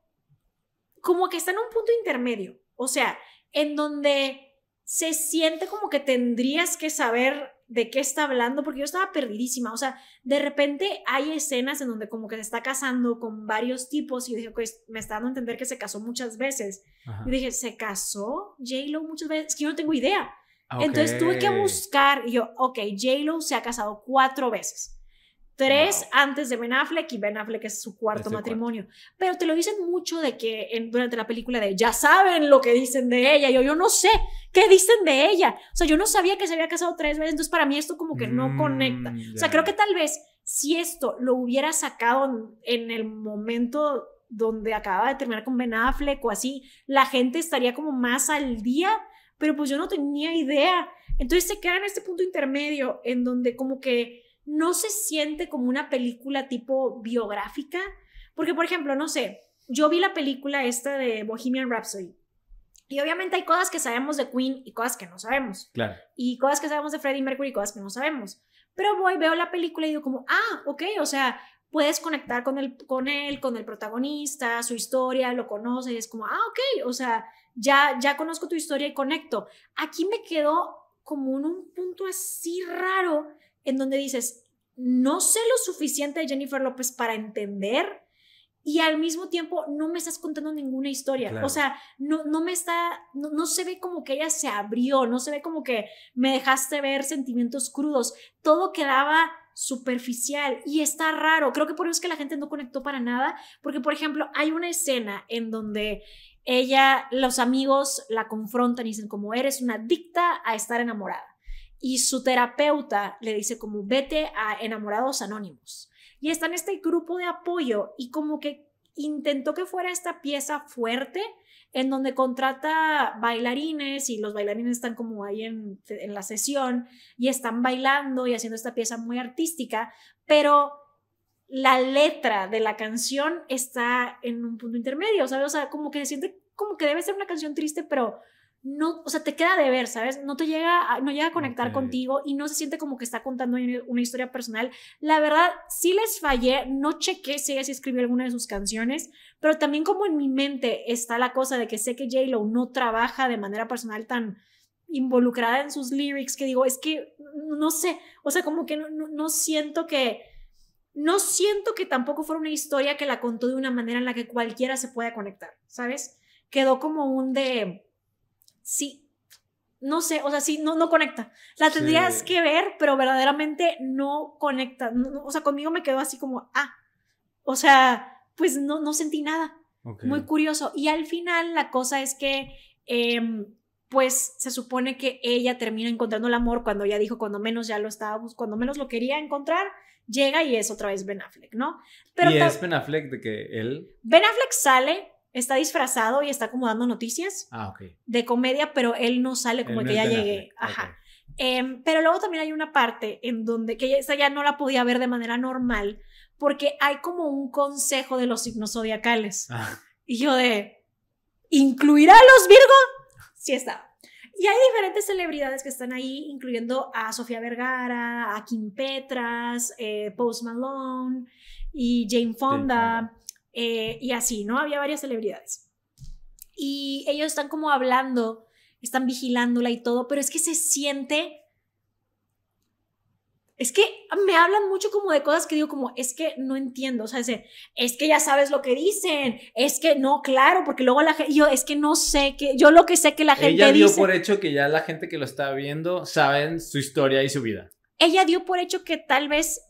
[SPEAKER 1] como que está en un punto intermedio, o sea, en donde se siente como que tendrías que saber de qué está hablando, porque yo estaba perdidísima. O sea, de repente hay escenas en donde como que se está casando con varios tipos y yo dije, pues me está dando a entender que se casó muchas veces. y dije, ¿se casó J-Lo muchas veces? Es que yo no tengo idea. Ah, Entonces tuve que buscar y yo, ok, J-Lo se ha casado cuatro veces. Tres antes de Ben Affleck y Ben Affleck es su cuarto matrimonio. Pero te lo dicen mucho de que durante la película de ya saben lo que dicen de ella. Yo, yo no sé qué dicen de ella. O sea, yo no sabía que se había casado tres veces. Entonces, para mí esto como que no mm, conecta. O sea, creo que tal vez si esto lo hubiera sacado en, en el momento donde acababa de terminar con Ben Affleck o así, la gente estaría como más al día. Pero pues yo no tenía idea. Entonces se queda en este punto intermedio en donde como que no se siente como una película tipo biográfica, porque por ejemplo, no sé, yo vi la película esta de Bohemian Rhapsody. Y obviamente hay cosas que sabemos de Queen y cosas que no sabemos. Claro. Y cosas que sabemos de Freddie Mercury y cosas que no sabemos. Pero voy, veo la película y digo como, ah, ok, o sea, puedes conectar con, el, con él, con el protagonista, su historia, lo conoces, es como, ah, ok, o sea, ya, ya conozco tu historia y conecto. Aquí me quedó como en un punto así raro en donde dices, no sé lo suficiente de Jennifer López para entender y al mismo tiempo no me estás contando ninguna historia. O sea, no, no me está, no, no, se ve como que ella se abrió, no se ve como que me dejaste ver sentimientos crudos. Todo quedaba superficial y está raro. Creo que por eso es que la gente no conectó para nada, porque por ejemplo hay una escena en donde ella, los amigos la confrontan y dicen como eres una adicta a estar enamorada y su terapeuta le dice como vete a enamorados anónimos. Y está en este grupo de apoyo y como que intentó que fuera esta pieza fuerte en donde contrata bailarines y los bailarines están como ahí en, en la sesión y están bailando y haciendo esta pieza muy artística, pero la letra de la canción está en un punto intermedio, ¿sabes? O sea, como que se siente como que debe ser una canción triste, pero no, o sea, te queda de ver, ¿sabes? No te llega, a, no llega a conectar contigo y no se siente como que está contando una historia personal. La verdad, sí les fallé, no chequé si ella sí escribió alguna de sus canciones, pero también como en mi mente está la cosa de que sé que J-Lo no trabaja de manera personal tan involucrada en sus lyrics, que digo, es que no sé, o sea, como que no, no siento que... No siento que tampoco fuera una historia que la contó de una manera en la que cualquiera se pueda conectar, ¿sabes? Quedó como un de sí, no sé, o sea, sí, no, no conecta. La tendrías que ver, pero verdaderamente no conecta. o sea, conmigo me quedó así como, ah, o sea, pues no, no sentí nada. Muy curioso. Y al final la cosa es que, em, pues se supone que ella termina encontrando el amor cuando ella dijo, cuando menos ya lo estábamos, cuando menos lo quería encontrar, llega y es otra vez Ben Affleck, ¿no? Pero y es
[SPEAKER 2] Ben Affleck de que él...
[SPEAKER 1] Ben Affleck sale, está disfrazado y está como dando noticias ah, de comedia, pero él no sale como que ya llegué. Em, pero luego también hay una parte en donde, que esa ya no la podía ver de manera normal, porque hay como un consejo de los signos zodiacales. Ah. Y yo de, ¿incluirá a los Virgo? Sí está. Y hay diferentes celebridades que están ahí, incluyendo a Sofía Vergara, a Kim Petras, eh, Post Malone y Jane Fonda. Eh, y así, ¿no? Había varias celebridades. Y ellos están como hablando, están vigilándola y todo, pero es que se siente... Es que me hablan mucho como de cosas que digo como, es que no entiendo, o sea, es que ya sabes lo que dicen, es que no, claro, porque luego la gente, yo es que no sé, que yo lo que sé que la gente... Ella dio por
[SPEAKER 2] hecho que ya la gente que lo está viendo saben su historia y su vida.
[SPEAKER 1] Ella dio por hecho que tal vez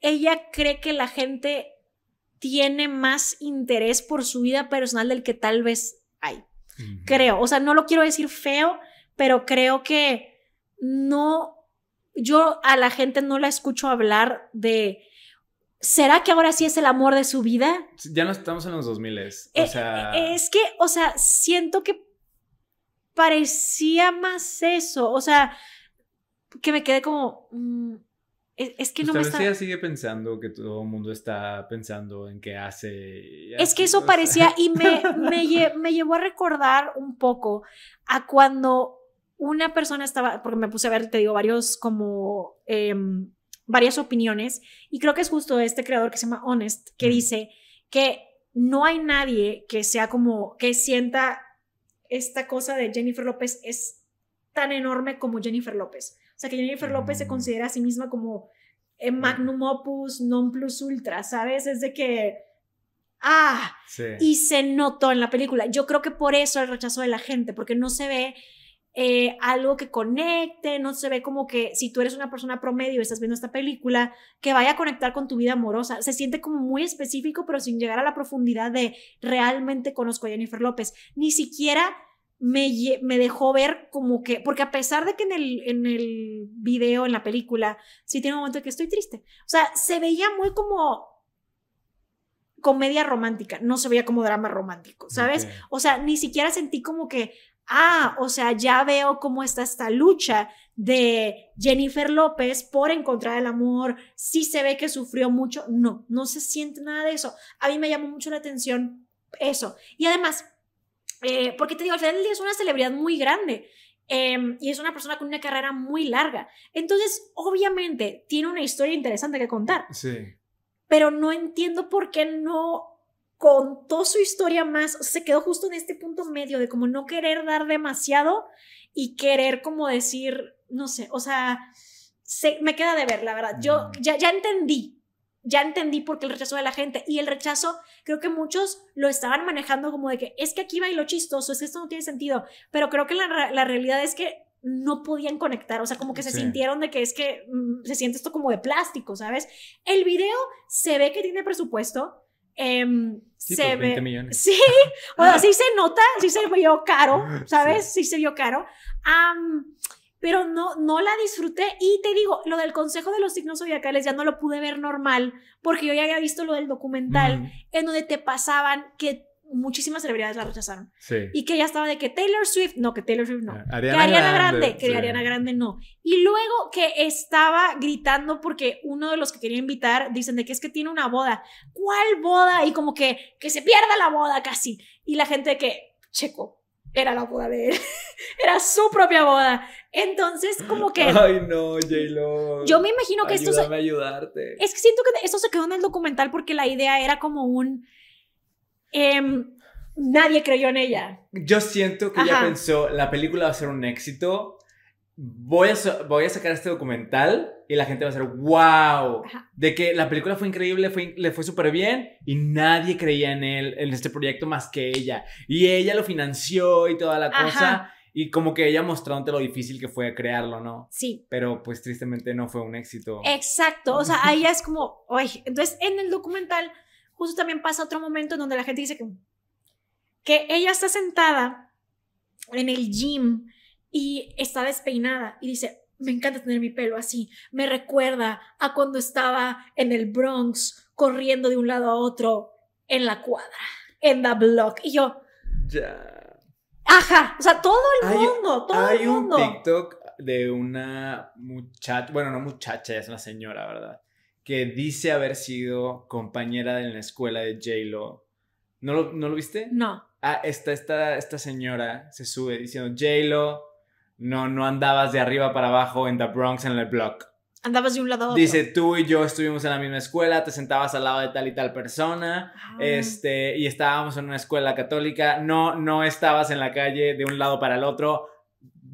[SPEAKER 1] ella cree que la gente tiene más interés por su vida personal del que tal vez hay. Creo, o sea, no lo quiero decir feo, pero creo que no, yo a la gente no la escucho hablar de, ¿será que ahora sí es el amor de su vida?
[SPEAKER 2] Ya no estamos en los 2000, es, o eh, sea... Eh,
[SPEAKER 1] es que, o sea, siento que parecía más eso, o sea, que me quedé como... Mm, es, que no me está...
[SPEAKER 2] sigue pensando que todo el mundo está pensando en qué hace. Es que eso parecía y
[SPEAKER 1] me, llevó a recordar un poco a cuando una persona estaba, porque me puse a ver, te digo, varios como... Em, varias opiniones y creo que es justo este creador que se llama Honest que dice que no hay nadie que sea como que sienta esta cosa de Jennifer López es tan enorme como Jennifer López. O sea, que Jennifer López se considera a sí misma como eh, magnum opus, non plus ultra, ¿sabes? Es de que, ah, y se notó en la película. Yo creo que por eso el rechazo de la gente, porque no se ve eh, algo que conecte, no se ve como que si tú eres una persona promedio y estás viendo esta película, que vaya a conectar con tu vida amorosa. Se siente como muy específico, pero sin llegar a la profundidad de realmente conozco a Jennifer López. Ni siquiera me, dejó ver como que, porque a pesar de que en el, en el video, en la película, sí tiene un momento que estoy triste. O sea, se veía muy como comedia romántica, no se veía como drama romántico, ¿sabes? O sea, ni siquiera sentí como que, ah, o sea, ya veo cómo está esta lucha de Jennifer López por encontrar el amor, sí se ve que sufrió mucho, no, no se siente nada de eso. A mí me llamó mucho la atención eso. Y además, eh, porque te digo, al final día es una celebridad muy grande. Em, y es una persona con una carrera muy larga. Entonces, obviamente, tiene una historia interesante que contar. Sí. Pero no entiendo por qué no contó su historia más. se quedó justo en este punto medio de como no querer dar demasiado y querer como decir, no sé, o sea, se, me queda de ver, la verdad. Yo mm. ya, ya entendí ya entendí por qué el rechazo de la gente. Y el rechazo, creo que muchos lo estaban manejando como de que es que aquí va y lo chistoso, es que esto no tiene sentido. Pero creo que la, realidad es que no podían conectar, o sea, como que se sintieron de que es que mm, se siente esto como de plástico, ¿sabes? El video se ve que tiene presupuesto. Em, sí, se ve, millones. sí, o sea, sí se nota, sí se vio caro, ¿sabes? Sí, se vio caro pero no, no la disfruté. Y te digo, lo del consejo de los signos zodiacales ya no lo pude ver normal, porque yo ya había visto lo del documental, en donde te pasaban que muchísimas celebridades la rechazaron. Y que ya estaba de que Taylor Swift, no, que Taylor Swift no. que Ariana Grande, que Ariana Grande no. Y luego que estaba gritando porque uno de los que quería invitar dicen de que es que tiene una boda. ¿Cuál boda? Y como que, que se pierda la boda casi. Y la gente que, checo, era la boda de él. era su propia boda. Entonces, como que. Ay,
[SPEAKER 2] no, J-Lo.
[SPEAKER 1] Yo me imagino que esto. Se...
[SPEAKER 2] ayudarte. Es
[SPEAKER 1] que siento que esto se quedó en el documental porque la idea era como un. Em, nadie creyó en ella.
[SPEAKER 2] Yo siento que ella pensó: la película va a ser un éxito voy a, voy a sacar este documental y la gente va a ser wow. De que la película fue increíble, le fue súper bien y nadie creía en él, en este proyecto más que ella. Y ella lo financió y toda la cosa. Y como que ella mostrándote lo difícil que fue crearlo, ¿no? Sí. Pero pues tristemente no fue un éxito.
[SPEAKER 1] Exacto. O sea, ahí es como, oye, entonces en el documental justo también pasa otro momento en donde la gente dice que, que ella está sentada en el gym y está despeinada y dice, me encanta tener mi pelo así, me recuerda a cuando estaba en el Bronx corriendo de un lado a otro en la cuadra, en the block. Y yo... Ya. Ajá, o sea, todo
[SPEAKER 2] el mundo, todo el mundo. Hay un TikTok de una muchacha, bueno, no muchacha, es una señora, ¿verdad? Que dice haber sido compañera de la escuela de J-Lo. ¿No lo, ¿No lo viste? No. Ah, esta, esta, esta señora se sube diciendo, J-Lo no, no andabas de arriba para abajo en The Bronx en el block.
[SPEAKER 1] Andabas de un lado a otro. Dice,
[SPEAKER 2] tú y yo estuvimos en la misma escuela, te sentabas al lado de tal y tal persona, este, y estábamos en una escuela católica, no, no estabas en la calle de un lado para el otro,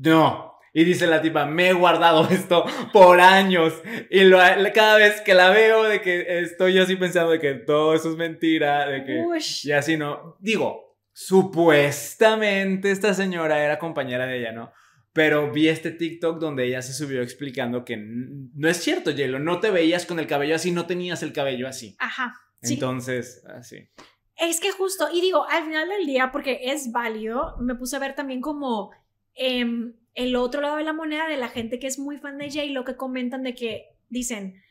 [SPEAKER 2] no. Y dice la tipa, me he guardado esto por años. Y cada vez que la veo, de que estoy así pensando de que todo eso es mentira, de que... Y así no. Digo, supuestamente esta señora era compañera de ella, ¿no? pero vi este TikTok donde ella se subió explicando que no es cierto, Yelo, no te veías con el cabello así, no tenías el cabello así. Ajá. Entonces, así.
[SPEAKER 1] Es que justo, y digo, al final del día, porque es válido, me puse a ver también como em, el otro lado de la moneda de la gente que es muy fan de J, lo que comentan de que dicen,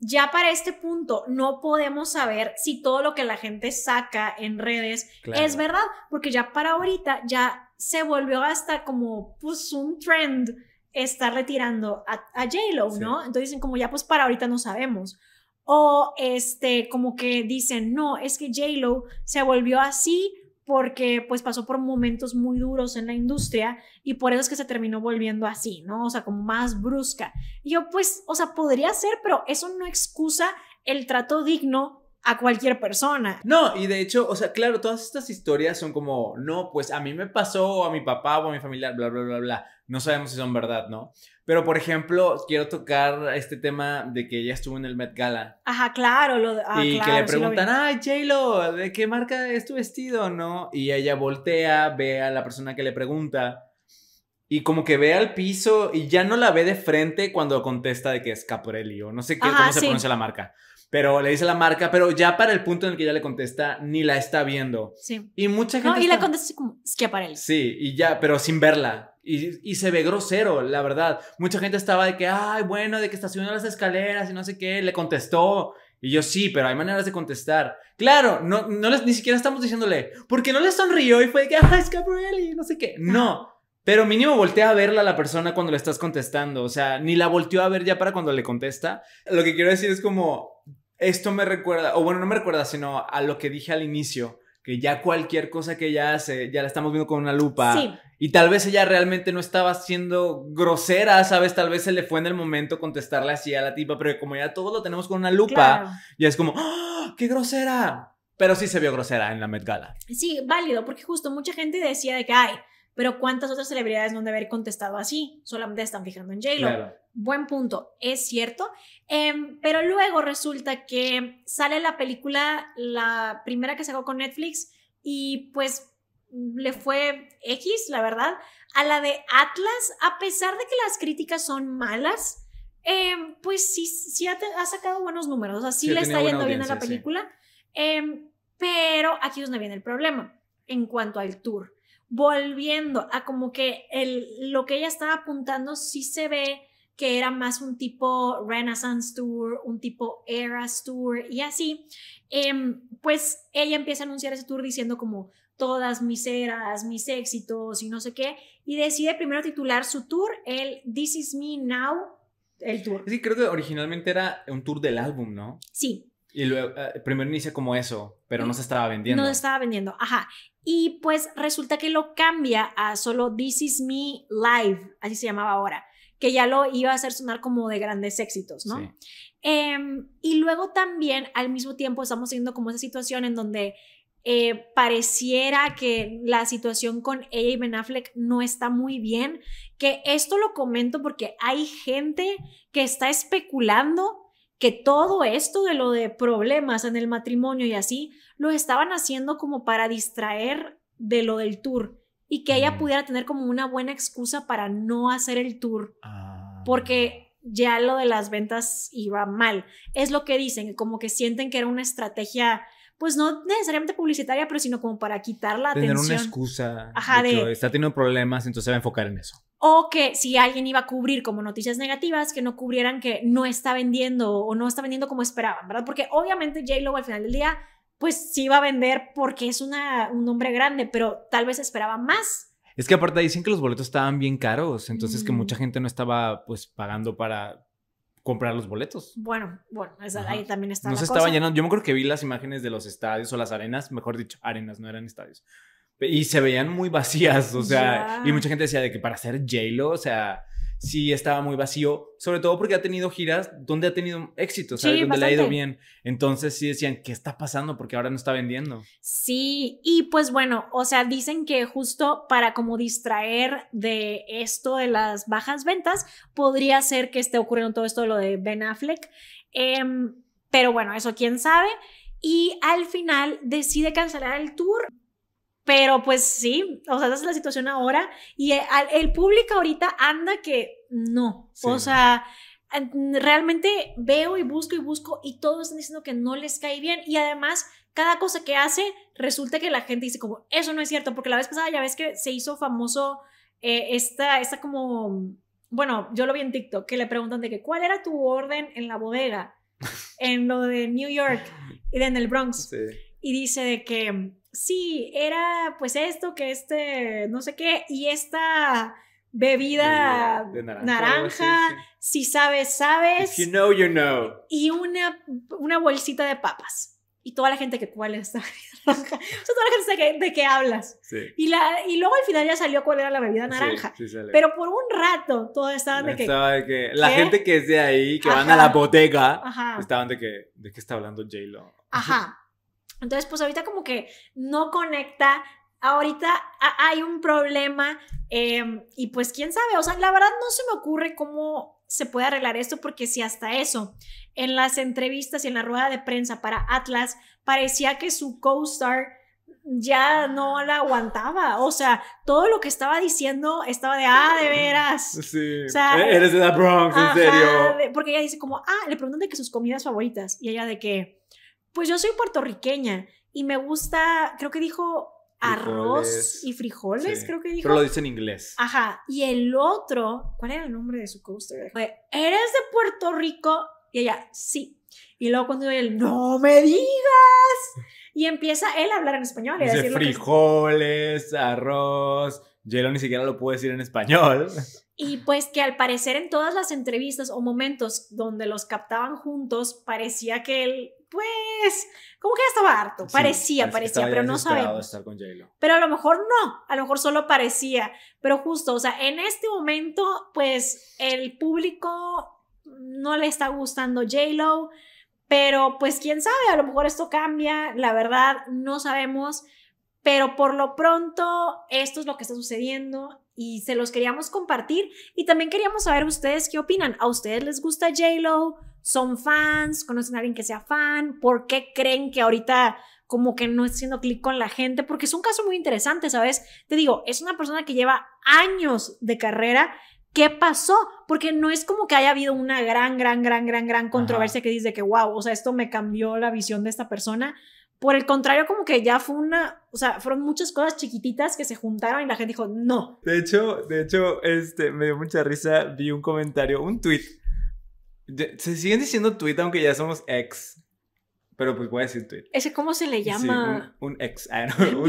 [SPEAKER 1] ya para este punto no podemos saber si todo lo que la gente saca en redes es verdad, porque ya para ahorita ya se volvió hasta como pues un trend estar retirando a, a lo ¿no? Entonces dicen como ya pues para ahorita no sabemos. O este, como que dicen, no, es que J-Lo se volvió así porque pues pasó por momentos muy duros en la industria y por eso es que se terminó volviendo así, ¿no? O sea, como más brusca. yo pues, o sea, podría ser, pero eso no excusa el trato digno a cualquier persona.
[SPEAKER 2] No, y de hecho, o sea, claro, todas estas historias son como, no, pues a mí me pasó, o a mi papá, o a mi familiar, bla, bla, bla, bla. No sabemos si son verdad, ¿no? Pero, por ejemplo, quiero tocar este tema de que ella estuvo en el Met Gala. Ajá, claro. Lo de, ah, y que le preguntan, ay, ¿de qué marca es tu vestido, no? Y ella voltea, ve a la persona que le pregunta y como que ve al piso y ya no la ve de frente cuando contesta de que es Caporelli o no sé qué, cómo se pronuncia la marca. Pero le dice la marca, pero ya para el punto en el que ya le contesta, ni la está viendo. Sí. Y mucha gente. No, y le la contesta como él. Sí, y ya, pero sin verla. Y, se ve grosero, la verdad. Mucha gente estaba de que, ay, bueno, de que está subiendo las escaleras y no sé qué. Le contestó. Y yo, sí, pero hay maneras de contestar. Claro, no, no les, ni siquiera estamos diciéndole, porque no le sonrió y fue de que, ah, Y no sé qué. No. Pero mínimo voltea a verla a la persona cuando le estás contestando. O sea, ni la volteó a ver ya para cuando le contesta. Lo que quiero decir es como, esto me recuerda, o bueno, no me recuerda, sino a lo que dije al inicio, que ya cualquier cosa que ella hace, ya la estamos viendo con una lupa. Sí. Y tal vez ella realmente no estaba siendo grosera, ¿sabes? Tal vez se le fue en el momento contestarle así a la tipa, pero como ya todos lo tenemos con una lupa, ya es como, ¡Ah! ¡qué grosera! Pero sí se vio grosera en la Met Gala.
[SPEAKER 1] Sí, válido, porque justo mucha gente decía de que, ay, pero ¿cuántas otras celebridades no han de haber contestado así? Solamente están fijando en J-Lo. Buen punto, es cierto. Em, pero luego resulta que sale la película, la primera que sacó con Netflix, y pues le fue X, la verdad, a la de Atlas, a pesar de que las críticas son malas, em, pues sí, sí ha, sacado buenos números, así le está yendo bien a la película. Em, pero aquí es donde viene el problema en cuanto al tour volviendo a como que el, lo que ella estaba apuntando sí se ve que era más un tipo Renaissance Tour, un tipo Eras Tour y así, em, pues ella empieza a anunciar ese tour diciendo como todas mis eras, mis éxitos y no sé qué, y decide primero titular su tour el This Is Me Now, el tour.
[SPEAKER 2] Sí, creo que originalmente era un tour del álbum, ¿no? Sí. Y luego, eh, primero inicia como eso, pero no eh, se estaba vendiendo. No se
[SPEAKER 1] estaba vendiendo, ajá. Y pues resulta que lo cambia a solo This Is Me Live, así se llamaba ahora, que ya lo iba a hacer sonar como de grandes éxitos, ¿no? Em, y luego también al mismo tiempo estamos viendo como esa situación en donde eh, pareciera que la situación con ella y Ben Affleck no está muy bien, que esto lo comento porque hay gente que está especulando que todo esto de lo de problemas en el matrimonio y así, lo estaban haciendo como para distraer de lo del tour y que ella mm. pudiera tener como una buena excusa para no hacer el tour. Ah. Porque ya lo de las ventas iba mal. Es lo que dicen, como que sienten que era una estrategia, pues no necesariamente publicitaria, pero sino como para quitar la atención. Tener una
[SPEAKER 2] excusa. Ajá, de, de... está teniendo problemas, entonces se va a enfocar en eso
[SPEAKER 1] o que si alguien iba a cubrir como noticias negativas, que no cubrieran que no está vendiendo o no está vendiendo como esperaban, ¿verdad? Porque obviamente J-Lo al final del día, pues sí iba a vender porque es una, un hombre grande, pero tal vez esperaba más.
[SPEAKER 2] Es que aparte dicen que los boletos estaban bien caros, entonces que mucha gente no estaba pues pagando para comprar los boletos.
[SPEAKER 1] Bueno, bueno, ahí también está. No se cosa. estaba llenando.
[SPEAKER 2] Yo me acuerdo que vi las imágenes de los estadios o las arenas, mejor dicho, arenas, no eran estadios. Y se veían muy vacías, o sea, y mucha gente decía de que para ser j o sea, sí estaba muy vacío, sobre todo porque ha tenido giras donde ha tenido éxito, ¿sabes? donde le ha ido bien. Entonces sí decían, ¿qué está pasando? Porque ahora no está vendiendo.
[SPEAKER 1] Sí, y pues bueno, o sea, dicen que justo para como distraer de esto de las bajas ventas, podría ser que esté ocurriendo todo esto de lo de Ben Affleck. Em, pero bueno, eso quién sabe. Y al final decide cancelar el tour pero pues sí, o sea, esa es la situación ahora. Y eh, el, público ahorita anda que no. O sea, realmente veo y busco y busco y todos están diciendo que no les cae bien. Y además, cada cosa que hace, resulta que la gente dice como, eso no es cierto, porque la vez pasada ya ves que se hizo famoso eh, esta, como, bueno, yo lo vi en TikTok, que le preguntan de que, ¿cuál era tu orden en la bodega? En lo de New York y en el Bronx. Y dice de que sí, era pues esto, que este, no sé qué, y esta bebida naranja, si sabes, sabes. you
[SPEAKER 2] know, you know.
[SPEAKER 1] Y una, una bolsita de papas. Y toda la gente que, ¿cuál es esta naranja? o sea, toda la gente que, de qué hablas. Sí. Y, y luego al final ya salió cuál era la bebida naranja. Pero por un rato todos estaban de que, de
[SPEAKER 2] que... La gente que es de ahí, que van a la bodega, estaban de que, ¿de qué está hablando J-Lo?
[SPEAKER 1] Ajá. Entonces, pues ahorita como que no conecta, ahorita hay un problema em, y pues quién sabe, o sea, la verdad no se me ocurre cómo se puede arreglar esto porque si hasta eso, en las entrevistas y en la rueda de prensa para Atlas, parecía que su co-star ya no la aguantaba. O sea, todo lo que estaba diciendo estaba de, ah, de veras.
[SPEAKER 2] Sí. O sea, e-, eres de la Bronx, en serio.
[SPEAKER 1] porque ella dice como, ah, le preguntan de que sus comidas favoritas. Y ella de que, pues yo soy puertorriqueña y me gusta, creo que dijo arroz y frijoles, creo que dijo. Pero lo dice en inglés. Ajá. Y el otro, ¿cuál era el nombre de su coaster? ¿eres de Puerto Rico? Y ella, sí. Y luego cuando él, no me digas. Y empieza él a hablar en español. Y decir
[SPEAKER 2] frijoles, lo arroz. Yo ni siquiera lo puedo decir en español.
[SPEAKER 1] Y pues que al parecer en todas las entrevistas o momentos donde los captaban juntos, parecía que él pues, como que ya estaba harto. parecía, parecía, pero no sabemos. pero a lo mejor no, a lo mejor solo parecía. Pero justo, o sea, en este momento, pues, el público no le está gustando j pero pues, quién sabe, a lo mejor esto cambia, la verdad, no sabemos. Pero por lo pronto, esto es lo que está sucediendo y se los queríamos compartir. Y también queríamos saber ustedes qué opinan. ¿A ustedes les gusta j son fans, conocen a alguien que sea fan, por qué creen que ahorita como que no está haciendo clic con la gente, porque es un caso muy interesante, ¿sabes? Te digo, es una persona que lleva años de carrera. ¿Qué pasó? Porque no es como que haya habido una gran, gran, gran, gran, gran controversia que dice que, wow, o sea, esto me cambió la visión de esta persona. Por el contrario, como que ya fue una, o sea, fueron muchas cosas chiquititas que se juntaron y la gente dijo, no.
[SPEAKER 2] De hecho, de hecho, este, me dio mucha risa, vi un comentario, un tweet se siguen diciendo tweet, aunque ya somos ex. Pero pues voy a decir tweet.
[SPEAKER 1] ¿Ese cómo se le llama?
[SPEAKER 2] un, ex. Ah, un,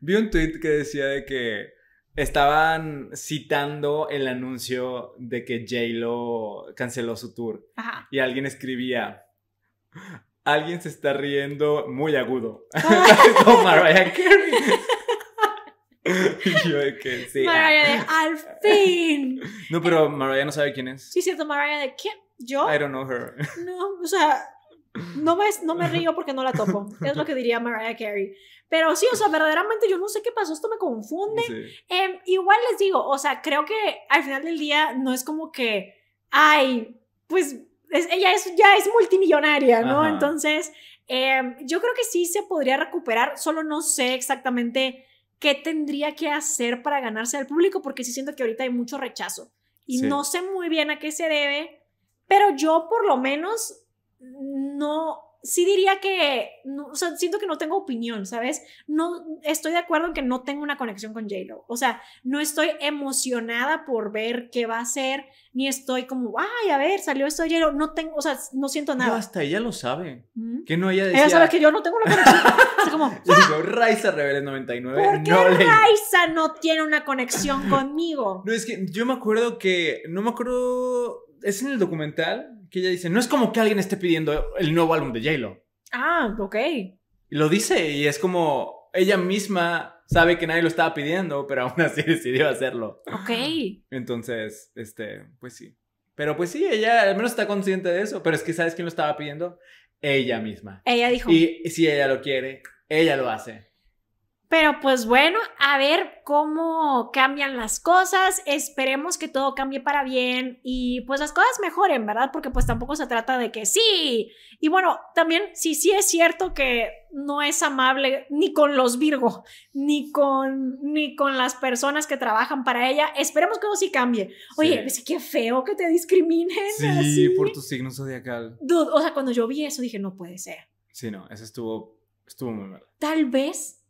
[SPEAKER 2] Vi un tweet que decía de que estaban citando el anuncio de que J-Lo canceló su tour. Y alguien escribía. Alguien se está riendo muy agudo. Como Mariah Carey. Yo de que sí.
[SPEAKER 1] Ah. al fin.
[SPEAKER 2] No, pero eh, Mariah no sabe quién es.
[SPEAKER 1] Sí, cierto, Mariah de Kim yo. No, o sea, no me, no me río porque no la topo. Es lo que diría Mariah Carey. Pero sí, o sea, verdaderamente yo no sé qué pasó, esto me confunde. Em, igual les digo, o sea, creo que al final del día no es como que, ay, pues ella es, ya es multimillonaria, ¿no? Entonces, em, yo creo que sí se podría recuperar, solo no sé exactamente qué tendría que hacer para ganarse al público, porque sí siento que ahorita hay mucho rechazo. Y no sé muy bien a qué se debe pero yo por lo menos no, sí diría que, o sea, siento que no tengo opinión, ¿sabes? No, estoy de acuerdo en que no tengo una conexión con J-Lo. O sea, no estoy emocionada por ver qué va a ser, ni estoy como, ay, a ver, salió esto de J-Lo. No tengo, o sea, no siento nada.
[SPEAKER 2] hasta ella lo sabe. Que no ella decía... Ella sabe
[SPEAKER 1] que yo no tengo una conexión. Es como,
[SPEAKER 2] ah". Raiza Rebelde 99. ¿Por qué Raiza
[SPEAKER 1] no tiene una conexión
[SPEAKER 2] conmigo? No, es que yo me acuerdo que, no me acuerdo es en el documental que ella dice, no es como que alguien esté pidiendo el nuevo álbum de J-Lo.
[SPEAKER 1] Ah, ok.
[SPEAKER 2] lo dice y es como ella misma sabe que nadie lo estaba pidiendo, pero aún así decidió hacerlo. Ok. Entonces, este, pues sí. Pero pues sí, ella al menos está consciente de eso, pero es que ¿sabes quién lo estaba pidiendo? Ella misma. Ella dijo. Y si ella lo quiere, ella lo hace.
[SPEAKER 1] Pero pues bueno, a ver cómo cambian las cosas. Esperemos que todo cambie para bien y pues las cosas mejoren, ¿verdad? Porque pues tampoco se trata de que sí. Y bueno, también sí, sí es cierto que no es amable ni con los Virgo, ni con, ni con las personas que trabajan para ella. Esperemos que eso sí cambie. Oye, sí. qué feo que te discriminen. Sí, por
[SPEAKER 2] tu signo zodiacal.
[SPEAKER 1] o sea, cuando yo vi eso dije, no puede ser.
[SPEAKER 2] Sí, no, eso estuvo, estuvo muy mal.
[SPEAKER 1] Tal vez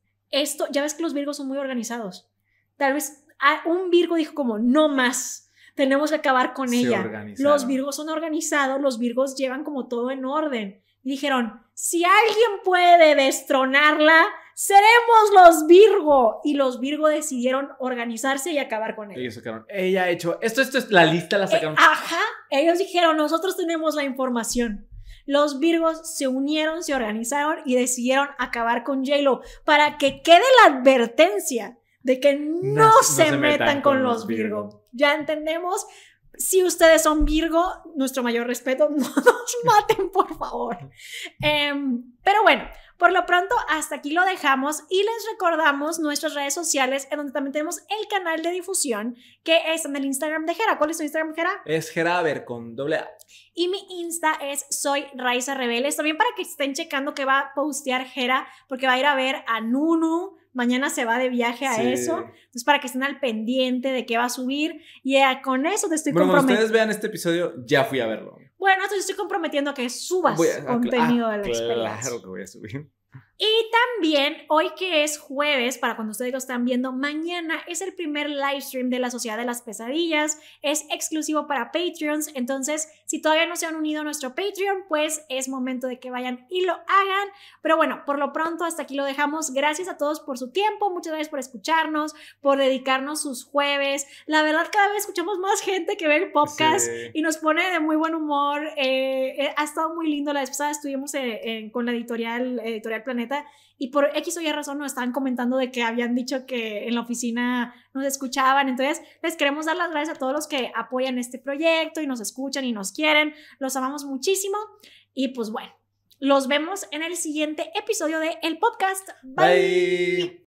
[SPEAKER 1] esto, ya ves que los Virgos son muy organizados. Tal vez un Virgo dijo como, no más, tenemos que acabar con ella. Los Virgos son organizados, los Virgos llevan como todo en orden. dijeron, si alguien puede destronarla, seremos los Virgo. Y los Virgo decidieron organizarse y acabar con ella.
[SPEAKER 2] Ellos sacaron, ella ha hecho, esto, esto es la lista, la eh, sacaron.
[SPEAKER 1] ajá, ellos dijeron, nosotros tenemos la información. Los Virgos se unieron, se organizaron y decidieron acabar con j para que quede la advertencia de que no, se, metan, con, los Virgos. Ya entendemos. Si ustedes son Virgo, nuestro mayor respeto, no nos maten, por favor. Em, pero bueno, por lo pronto, hasta aquí lo dejamos y les recordamos nuestras redes sociales en donde también tenemos el canal de difusión que es en el Instagram de Jera. ¿Cuál es tu Instagram, Jera?
[SPEAKER 2] Es ver con doble A.
[SPEAKER 1] Y mi Insta es Soy Raiza Rebeles. También para que estén checando que va a postear Jera, porque va a ir a ver a Nunu mañana se va de viaje a eso. Entonces, para que estén al pendiente de qué va a subir. Y con eso te estoy bueno, comprometiendo. Cuando ustedes
[SPEAKER 2] vean este episodio, ya fui a verlo.
[SPEAKER 1] Bueno, entonces estoy comprometiendo a que subas contenido ah, de la claro experiencia. Claro
[SPEAKER 2] que voy a subir.
[SPEAKER 1] Y también hoy que es jueves, para cuando ustedes lo están viendo, mañana es el primer live stream de la Sociedad de las Pesadillas, es exclusivo para Patreons, entonces si todavía no se han unido a nuestro Patreon, pues es momento de que vayan y lo hagan. Pero bueno, por lo pronto hasta aquí lo dejamos. Gracias a todos por su tiempo, muchas gracias por escucharnos, por dedicarnos sus jueves. La verdad cada vez escuchamos más gente que ve el podcast y nos pone de muy buen humor. Eh, eh, ha estado muy lindo la vez pasada, estuvimos eh, con la editorial, editorial Planeta y por X o Y razón nos estaban comentando de que habían dicho que en la oficina nos escuchaban. Entonces, les queremos dar las gracias a todos los que apoyan este proyecto y nos escuchan y nos quieren. Los amamos muchísimo y pues bueno, los vemos en el siguiente episodio de el podcast.
[SPEAKER 2] Bye.